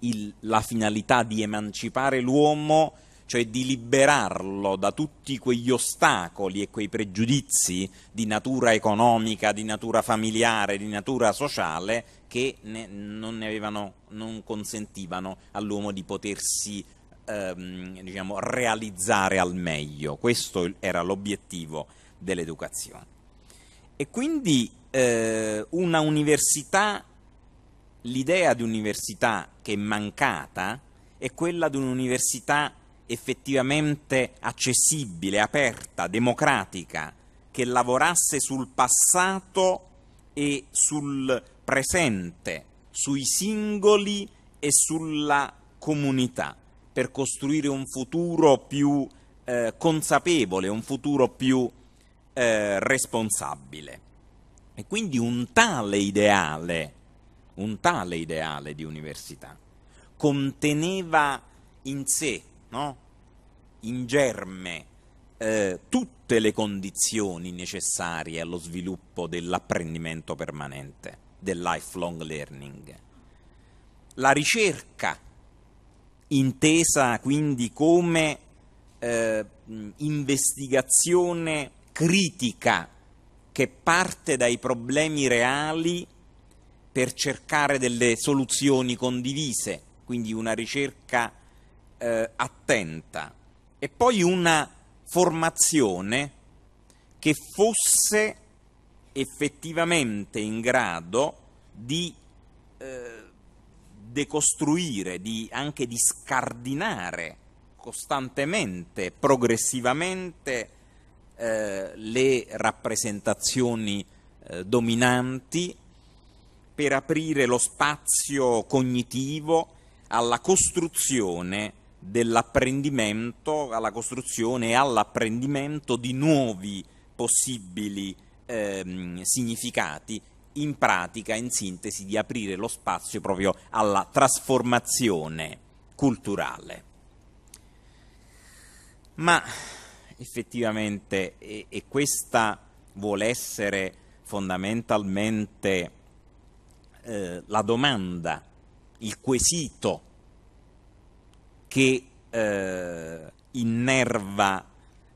il, la finalità di emancipare l'uomo, cioè di liberarlo da tutti quegli ostacoli e quei pregiudizi di natura economica, di natura familiare, di natura sociale, che ne, non, ne avevano, non consentivano all'uomo di potersi ehm, diciamo, realizzare al meglio. Questo era l'obiettivo dell'educazione. E quindi eh, una università, l'idea di università che è mancata è quella di un'università effettivamente accessibile, aperta, democratica, che lavorasse sul passato e sul presente, sui singoli e sulla comunità, per costruire un futuro più eh, consapevole, un futuro più eh, responsabile. E quindi un tale ideale, un tale ideale di università, conteneva in sé, no? in germe, eh, tutte le condizioni necessarie allo sviluppo dell'apprendimento permanente, del lifelong learning. La ricerca, intesa quindi come eh, investigazione critica che parte dai problemi reali per cercare delle soluzioni condivise, quindi una ricerca eh, attenta, e poi una formazione che fosse effettivamente in grado di eh, decostruire, di, anche di scardinare costantemente, progressivamente, eh, le rappresentazioni eh, dominanti, per aprire lo spazio cognitivo alla costruzione dell'apprendimento, alla costruzione e all'apprendimento di nuovi possibili ehm, significati, in pratica, in sintesi, di aprire lo spazio proprio alla trasformazione culturale. Ma effettivamente, e, e questa vuole essere fondamentalmente eh, la domanda, il quesito che eh, innerva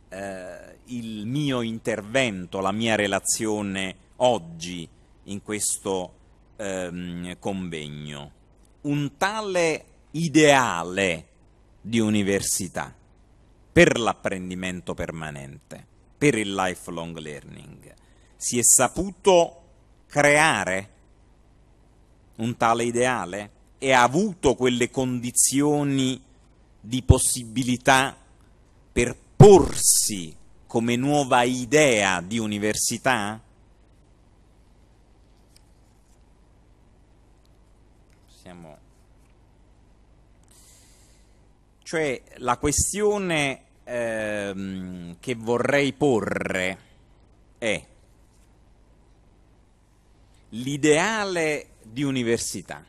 eh, il mio intervento, la mia relazione oggi in questo ehm, convegno. Un tale ideale di università per l'apprendimento permanente, per il lifelong learning, si è saputo creare un tale ideale e ha avuto quelle condizioni di possibilità per porsi come nuova idea di università? cioè la questione ehm, che vorrei porre è l'ideale di università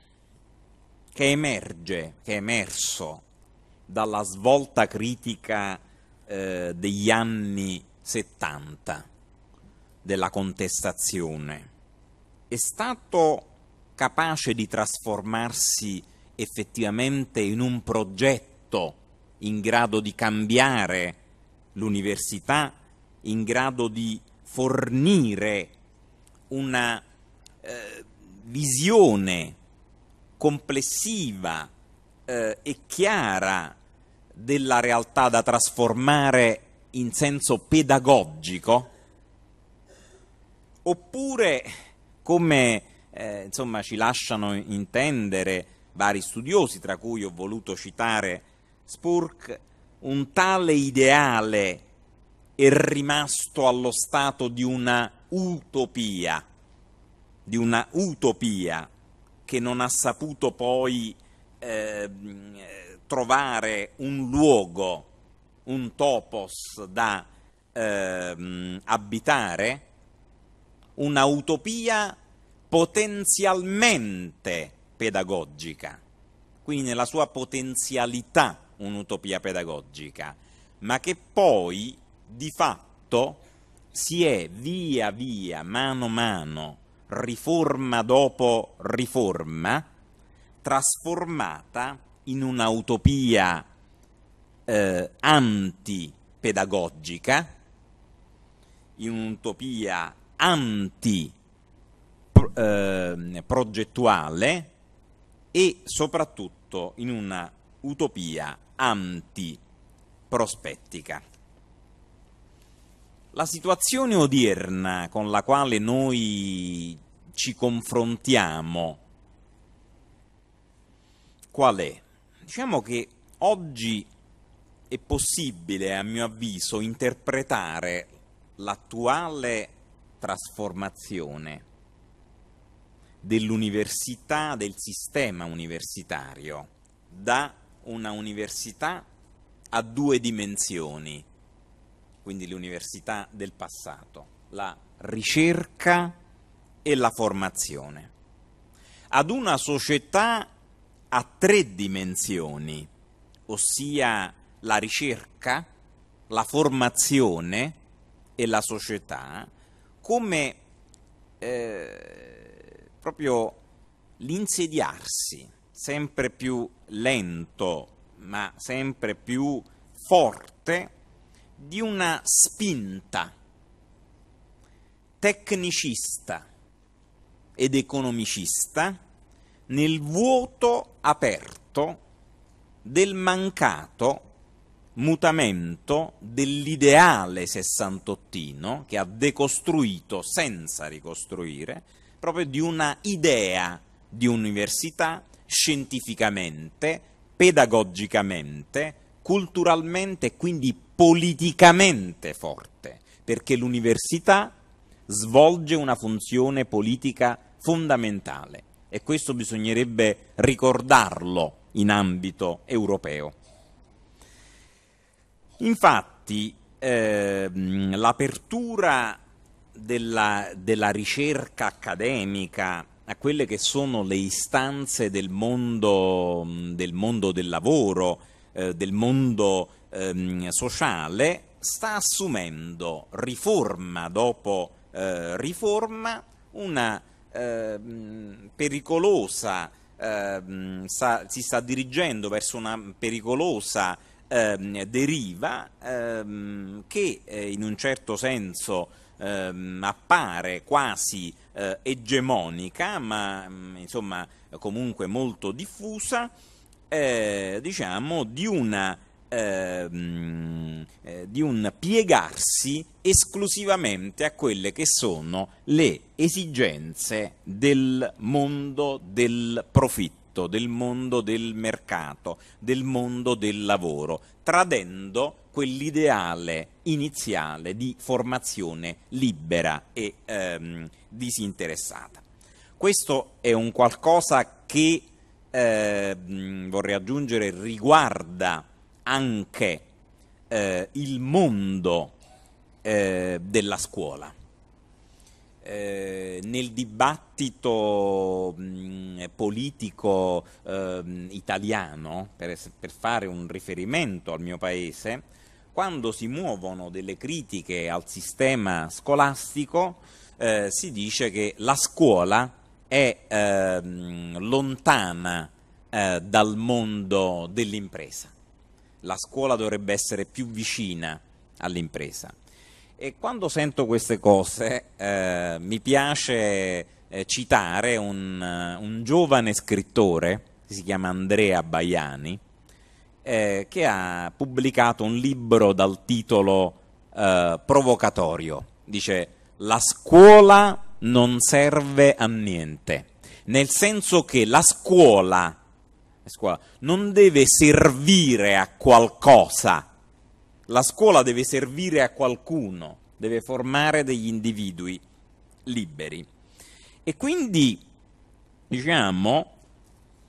che emerge, che è emerso dalla svolta critica eh, degli anni 70 della contestazione, è stato capace di trasformarsi effettivamente in un progetto tutto in grado di cambiare l'università, in grado di fornire una eh, visione complessiva eh, e chiara della realtà da trasformare in senso pedagogico, oppure come eh, insomma, ci lasciano intendere vari studiosi, tra cui ho voluto citare Spurk, un tale ideale è rimasto allo stato di una utopia, di una utopia che non ha saputo poi eh, trovare un luogo, un topos da eh, abitare, una utopia potenzialmente pedagogica, quindi nella sua potenzialità un'utopia pedagogica, ma che poi di fatto si è via via, mano a mano, riforma dopo riforma, trasformata in un'utopia eh, antipedagogica, in un'utopia antiprogettuale ehm, eh, e soprattutto in una utopia antiprospettica. La situazione odierna con la quale noi ci confrontiamo, qual è? Diciamo che oggi è possibile, a mio avviso, interpretare l'attuale trasformazione dell'università, del sistema universitario, da una università a due dimensioni, quindi l'università del passato, la ricerca e la formazione, ad una società a tre dimensioni, ossia la ricerca, la formazione e la società, come eh, proprio l'insediarsi sempre più lento, ma sempre più forte, di una spinta tecnicista ed economicista nel vuoto aperto del mancato mutamento dell'ideale sessantottino che ha decostruito senza ricostruire proprio di una idea di università, scientificamente, pedagogicamente, culturalmente e quindi politicamente forte, perché l'università svolge una funzione politica fondamentale e questo bisognerebbe ricordarlo in ambito europeo. Infatti eh, l'apertura della, della ricerca accademica a quelle che sono le istanze del mondo mm, del, mondo del lavoro, eh, del mondo ehm, sociale, sta assumendo riforma dopo eh, riforma una eh, pericolosa, ehm, sta, si sta dirigendo verso una pericolosa ehm, deriva ehm, che eh, in un certo senso appare quasi eh, egemonica, ma mm, insomma comunque molto diffusa, eh, diciamo, di, una, eh, mm, eh, di un piegarsi esclusivamente a quelle che sono le esigenze del mondo del profitto del mondo del mercato, del mondo del lavoro, tradendo quell'ideale iniziale di formazione libera e ehm, disinteressata. Questo è un qualcosa che, ehm, vorrei aggiungere, riguarda anche eh, il mondo eh, della scuola. Eh, nel dibattito mh, politico ehm, italiano, per, per, fare un riferimento al mio paese, quando si muovono delle critiche al sistema scolastico eh, si dice che la scuola è eh, lontana eh, dal mondo dell'impresa, la scuola dovrebbe essere più vicina all'impresa. E quando sento queste cose eh, mi piace eh, citare un, eh, un giovane scrittore, si chiama Andrea Baiani, eh, che ha pubblicato un libro dal titolo eh, provocatorio. Dice La scuola non serve a niente, nel senso che la scuola, la scuola non deve servire a qualcosa, la scuola deve servire a qualcuno, deve formare degli individui liberi. E quindi, diciamo,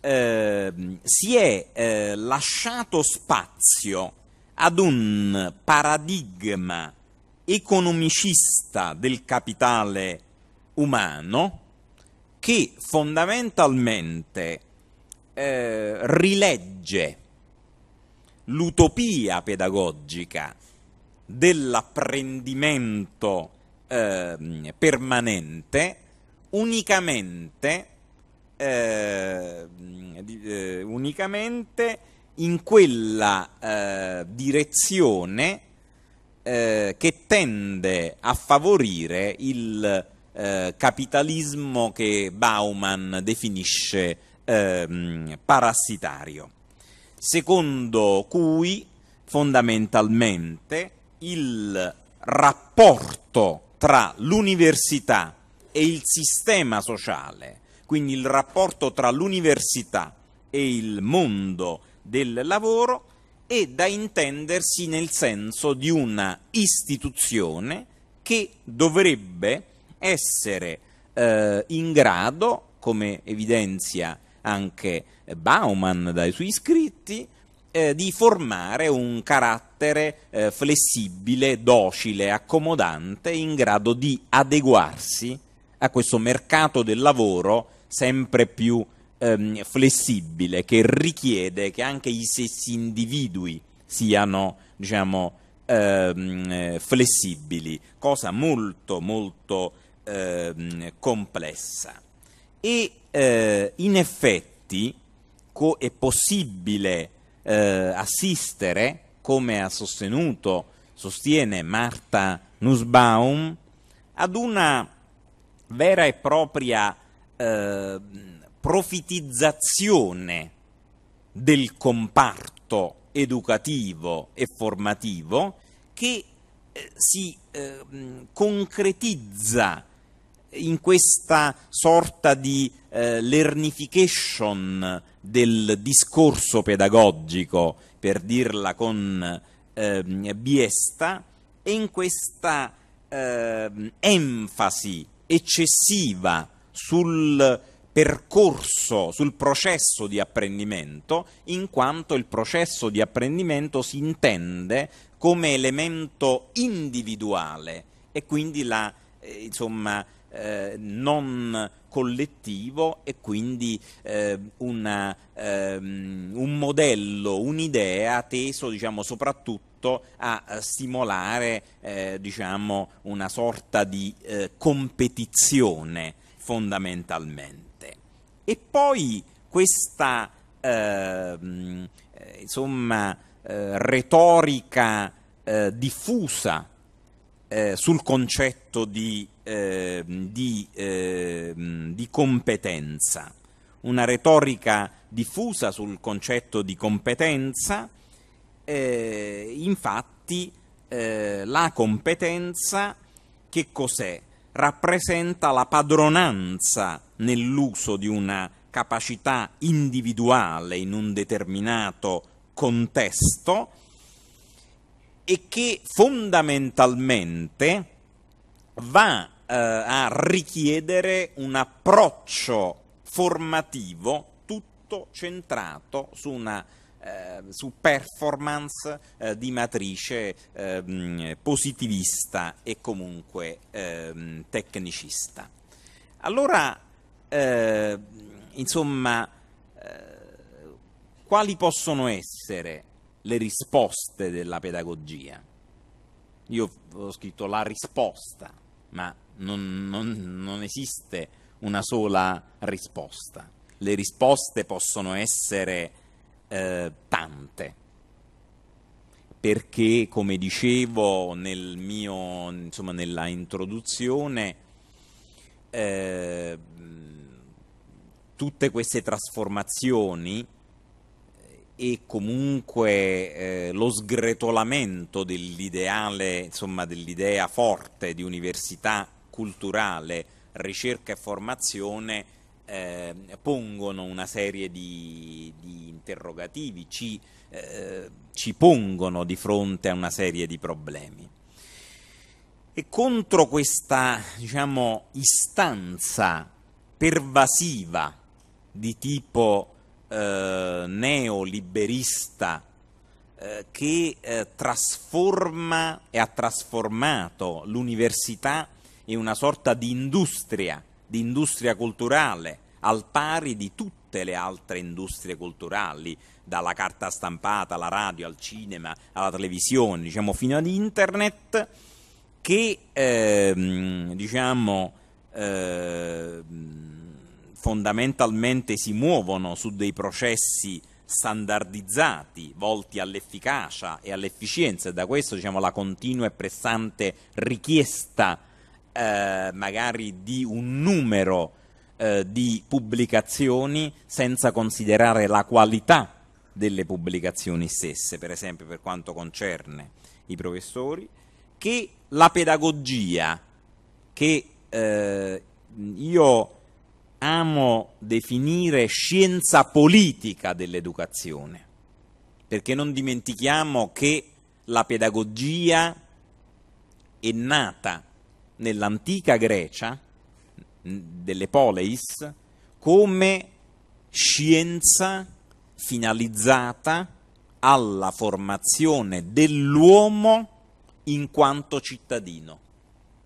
Ehm, si è eh, lasciato spazio ad un paradigma economicista del capitale umano che fondamentalmente eh, rilegge l'utopia pedagogica dell'apprendimento ehm, permanente unicamente eh, eh, unicamente in quella eh, direzione eh, che tende a favorire il eh, capitalismo che Bauman definisce ehm, parassitario, secondo cui fondamentalmente il rapporto tra l'università e il sistema sociale quindi il rapporto tra l'università e il mondo del lavoro è da intendersi nel senso di una istituzione che dovrebbe essere eh, in grado, come evidenzia anche Bauman dai suoi scritti, eh, di formare un carattere eh, flessibile, docile, accomodante, in grado di adeguarsi a questo mercato del lavoro sempre più ehm, flessibile, che richiede che anche i stessi individui siano, diciamo, ehm, flessibili, cosa molto, molto ehm, complessa. E eh, in effetti co- è possibile eh, assistere, come ha sostenuto, sostiene Marta Nussbaum, ad una vera e propria Ehm, profitizzazione del comparto educativo e formativo che eh, si eh, concretizza in questa sorta di eh, learnification del discorso pedagogico, per dirla con ehm, biesta, e in questa ehm, enfasi eccessiva sul percorso, sul processo di apprendimento, in quanto il processo di apprendimento si intende come elemento individuale e quindi la, eh, insomma, eh, non collettivo e quindi eh, una, ehm, un modello, un'idea teso diciamo, soprattutto a stimolare eh, diciamo, una sorta di eh, competizione fondamentalmente. E poi questa ehm, eh, insomma, eh, retorica eh, diffusa eh, sul concetto di, ehm, di, ehm, di competenza, una retorica diffusa sul concetto di competenza, eh, infatti eh, la competenza che cos'è? rappresenta la padronanza nell'uso di una capacità individuale in un determinato contesto e che fondamentalmente va eh, a richiedere un approccio formativo tutto centrato su una Ehm, su performance eh, di matrice ehm, positivista e comunque ehm, tecnicista. Allora, insomma, eh, quali possono essere le risposte della pedagogia? Io ho scritto la risposta, ma non, non, non, esiste una sola risposta. Le risposte possono essere eh, tante, perché come dicevo nel mio, insomma, nella introduzione, eh, tutte queste trasformazioni eh, e comunque eh, lo sgretolamento dell'ideale, insomma dell'idea forte di università culturale, ricerca e formazione eh, pongono una serie di, di interrogativi, ci, eh, ci pongono di fronte a una serie di problemi. E contro questa, diciamo, istanza pervasiva di tipo eh, neoliberista eh, che eh, trasforma e ha trasformato l'università in una sorta di industria di industria culturale al pari di tutte le altre industrie culturali, dalla carta stampata alla radio, al cinema, alla televisione, diciamo fino ad internet, che ehm, diciamo, ehm, fondamentalmente si muovono su dei processi standardizzati, volti all'efficacia e all'efficienza, e da questo diciamo, la continua e pressante richiesta eh, magari di un numero eh, di pubblicazioni senza considerare la qualità delle pubblicazioni stesse, per esempio per quanto concerne i professori, che la pedagogia che eh, io amo definire scienza politica dell'educazione, perché non dimentichiamo che la pedagogia è nata nell'antica Grecia, delle poleis, come scienza finalizzata alla formazione dell'uomo in quanto cittadino.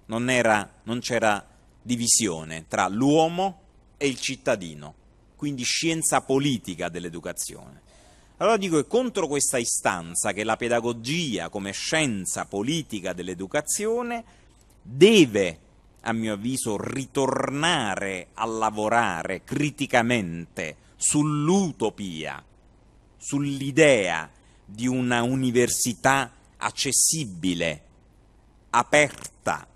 Non, era, non c'era divisione tra l'uomo e il cittadino, quindi scienza politica dell'educazione. Allora dico che contro questa istanza che la pedagogia come scienza politica dell'educazione deve, a mio avviso, ritornare a lavorare criticamente sull'utopia, sull'idea di una università accessibile, aperta,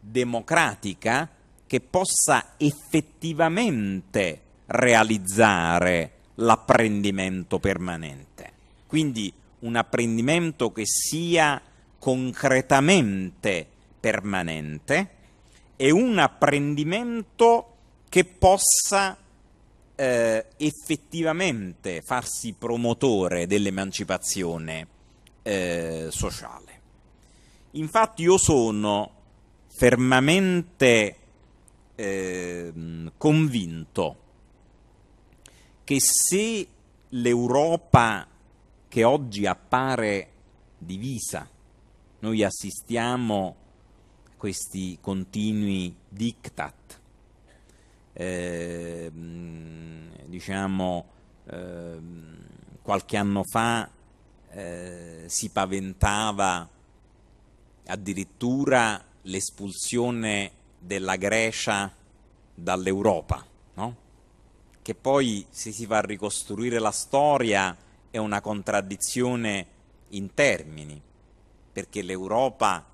democratica, che possa effettivamente realizzare l'apprendimento permanente. Quindi un apprendimento che sia concretamente permanente e un apprendimento che possa eh, effettivamente farsi promotore dell'emancipazione eh, sociale. Infatti io sono fermamente eh, convinto che se l'Europa che oggi appare divisa, noi assistiamo a questi continui diktat, eh, diciamo eh, qualche anno fa eh, si paventava addirittura l'espulsione della Grecia dall'Europa, no? che poi se si va a ricostruire la storia è una contraddizione in termini, perché l'Europa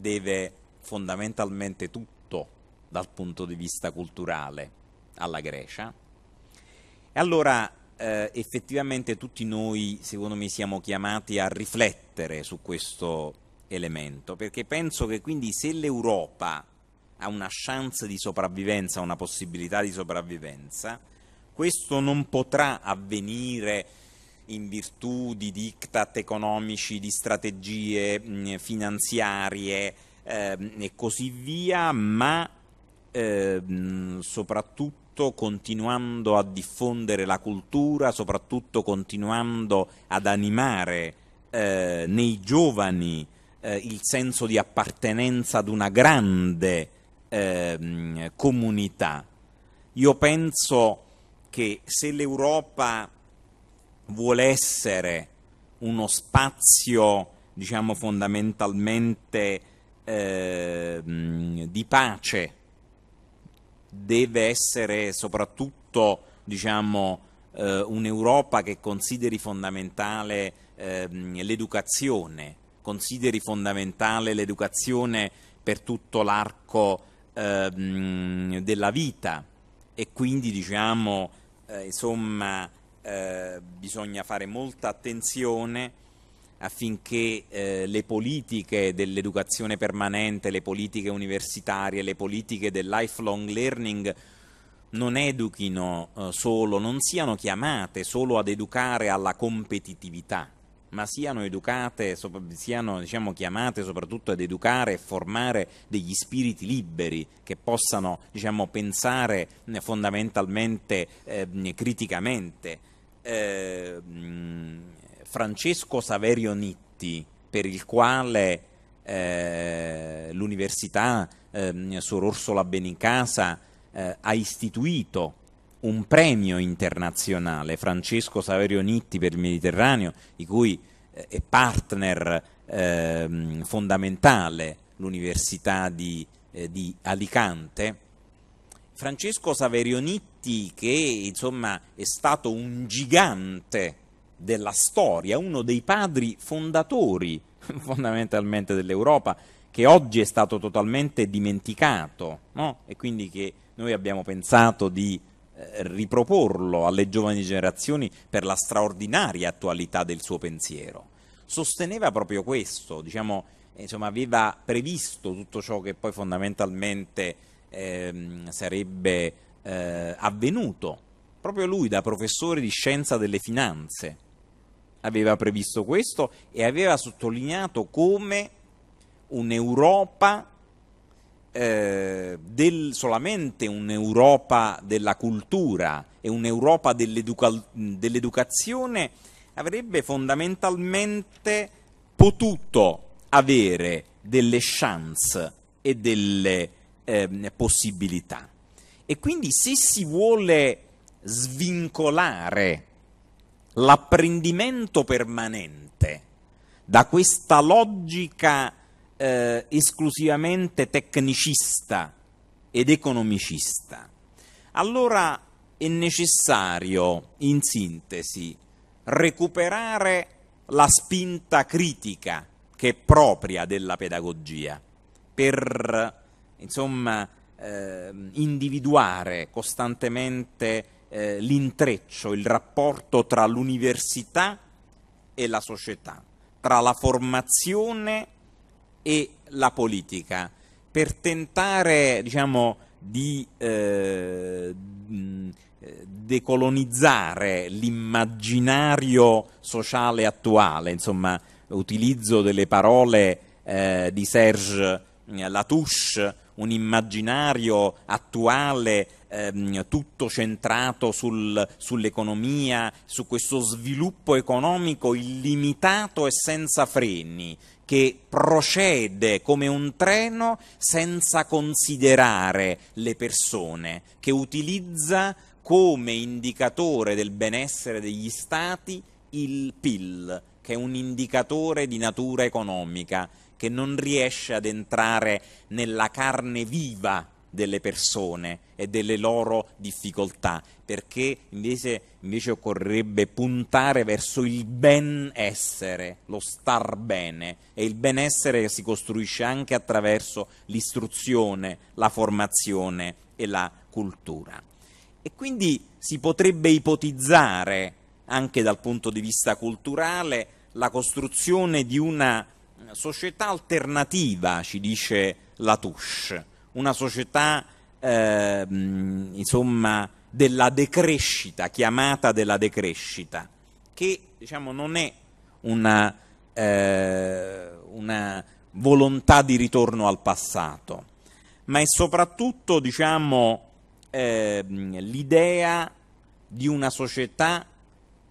deve fondamentalmente tutto dal punto di vista culturale alla Grecia. E allora eh, effettivamente tutti noi, secondo me, siamo chiamati a riflettere su questo elemento, perché penso che quindi se l'Europa ha una chance di sopravvivenza, una possibilità di sopravvivenza, questo non potrà avvenire in virtù di diktat economici, di strategie mh, mm, finanziarie ehm, e così via, ma ehm, soprattutto continuando a diffondere la cultura, soprattutto continuando ad animare eh, nei giovani eh, il senso di appartenenza ad una grande eh, comunità. Io penso che se l'Europa vuole essere uno spazio, diciamo, fondamentalmente eh, di pace, deve essere soprattutto, diciamo, eh, un'Europa che consideri fondamentale eh, l'educazione, consideri fondamentale l'educazione per tutto l'arco ehm, della vita e quindi diciamo eh, insomma eh, bisogna fare molta attenzione affinché eh, le politiche dell'educazione permanente, le politiche universitarie, le politiche del lifelong learning non educhino eh, solo, non siano chiamate solo ad educare alla competitività, ma siano educate, so, siano diciamo, chiamate soprattutto ad educare e formare degli spiriti liberi che possano diciamo, pensare eh, fondamentalmente eh, criticamente eh, Francesco Saverio Nitti, per il quale eh, l'università eh, Sor Orsola Benincasa eh, ha istituito un premio internazionale, Francesco Saverio Nitti per il Mediterraneo, di cui eh, è partner ehm, fondamentale l'università di, eh, di Alicante, Francesco Saverio Nitti, che insomma è stato un gigante della storia, uno dei padri fondatori (laughs) fondamentalmente dell'Europa, che oggi è stato totalmente dimenticato no? e quindi che noi abbiamo pensato di eh, riproporlo alle giovani generazioni per la straordinaria attualità del suo pensiero. Sosteneva proprio questo, diciamo, insomma, aveva previsto tutto ciò che poi fondamentalmente ehm, sarebbe eh, avvenuto. Proprio lui, da professore di scienza delle finanze, aveva previsto questo e aveva sottolineato come un'Europa, eh, del, solamente un'Europa della cultura e un'Europa dell'educa- dell'educazione avrebbe fondamentalmente potuto avere delle chance e delle eh, possibilità. E quindi se si vuole svincolare l'apprendimento permanente da questa logica eh, esclusivamente tecnicista ed economicista, allora è necessario, in sintesi, recuperare la spinta critica che è propria della pedagogia per insomma, eh, individuare costantemente eh, l'intreccio, il rapporto tra l'università e la società, tra la formazione e la politica, per tentare diciamo, di eh, decolonizzare l'immaginario sociale attuale, insomma, utilizzo delle parole eh, di Serge Latouche un immaginario attuale ehm, tutto centrato sul, sull'economia, su questo sviluppo economico illimitato e senza freni che procede come un treno senza considerare le persone, che utilizza come indicatore del benessere degli stati il PIL, che è un indicatore di natura economica che non riesce ad entrare nella carne viva delle persone e delle loro difficoltà, perché invece, invece, occorrerebbe puntare verso il benessere, lo star bene, e il benessere si costruisce anche attraverso l'istruzione, la formazione e la cultura. E quindi si potrebbe ipotizzare, anche dal punto di vista culturale, la costruzione di una società alternativa, ci dice la Touche, una società eh, insomma, della decrescita, chiamata della decrescita, che diciamo, non è una, eh, una, volontà di ritorno al passato, ma è soprattutto diciamo, eh, l'idea di una società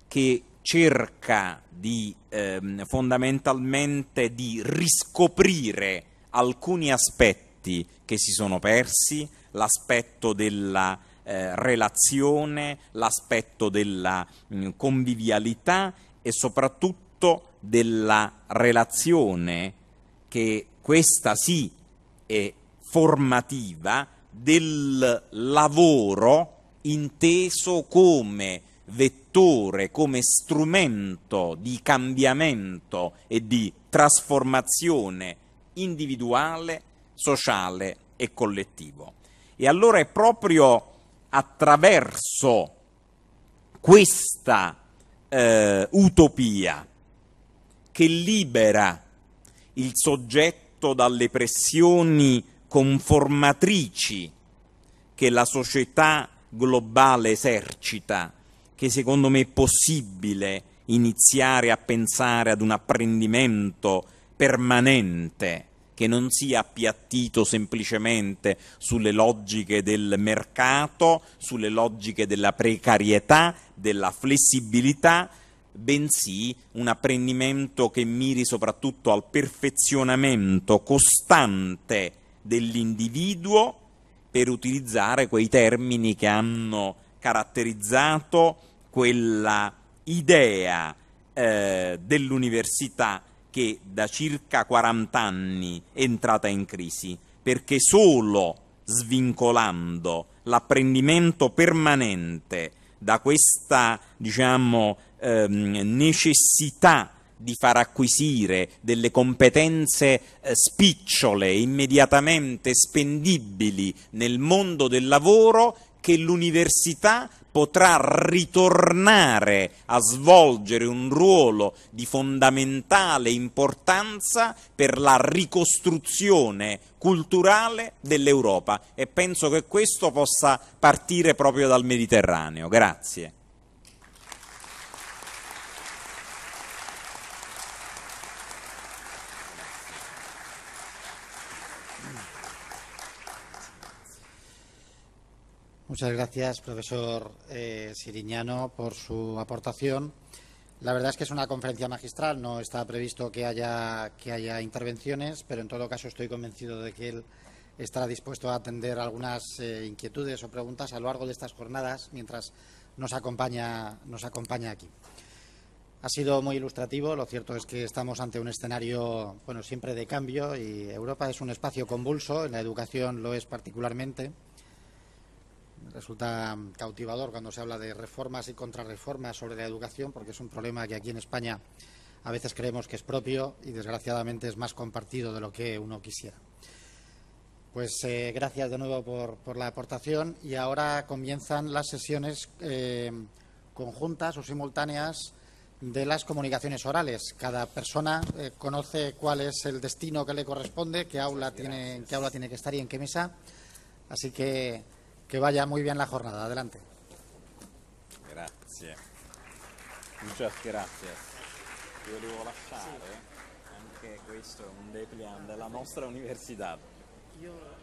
che cerca di ehm, fondamentalmente di riscoprire alcuni aspetti che si sono persi, l'aspetto della eh, relazione, l'aspetto della mh, mm, convivialità e soprattutto della relazione che questa sì è formativa del lavoro inteso come vettore, come strumento di cambiamento e di trasformazione individuale, sociale e collettivo. E allora è proprio attraverso questa eh, utopia che libera il soggetto dalle pressioni conformatrici che la società globale esercita che secondo me è possibile iniziare a pensare ad un apprendimento permanente che non sia appiattito semplicemente sulle logiche del mercato, sulle logiche della precarietà, della flessibilità, bensì un apprendimento che miri soprattutto al perfezionamento costante dell'individuo per utilizzare quei termini che hanno caratterizzato quella idea eh, dell'università che da circa 40 anni è entrata in crisi, perché solo svincolando l'apprendimento permanente da questa diciamo, ehm, necessità di far acquisire delle competenze eh, spicciole, immediatamente spendibili nel mondo del lavoro, che l'università potrà ritornare a svolgere un ruolo di fondamentale importanza per la ricostruzione culturale dell'Europa e penso che questo possa partire proprio dal Mediterraneo. Grazie. Muchas gracias, profesor eh, Siriñano, por su aportación. La verdad es que es una conferencia magistral, no está previsto que haya, que haya intervenciones, pero en todo caso estoy convencido de que él estará dispuesto a atender algunas eh, inquietudes o preguntas a lo largo de estas jornadas mientras nos acompaña, nos acompaña aquí. Ha sido muy ilustrativo, lo cierto es que estamos ante un escenario bueno, siempre de cambio y Europa es un espacio convulso, en la educación lo es particularmente resulta cautivador cuando se habla de reformas y contrarreformas sobre la educación, porque es un problema que aquí en España a veces creemos que es propio y desgraciadamente es más compartido de lo que uno quisiera. Pues eh, gracias de nuevo por, por, la aportación y ahora comienzan las sesiones eh, conjuntas o simultáneas de las comunicaciones orales. Cada persona eh, conoce cuál es el destino que le corresponde, qué aula, tiene, qué aula tiene que estar y en qué mesa. Así que que vaya muy bien la jornada. Adelante. Gracias. Muchas gracias. Io devo lasciare eh, anche questo un depliant della nostra università. universidad.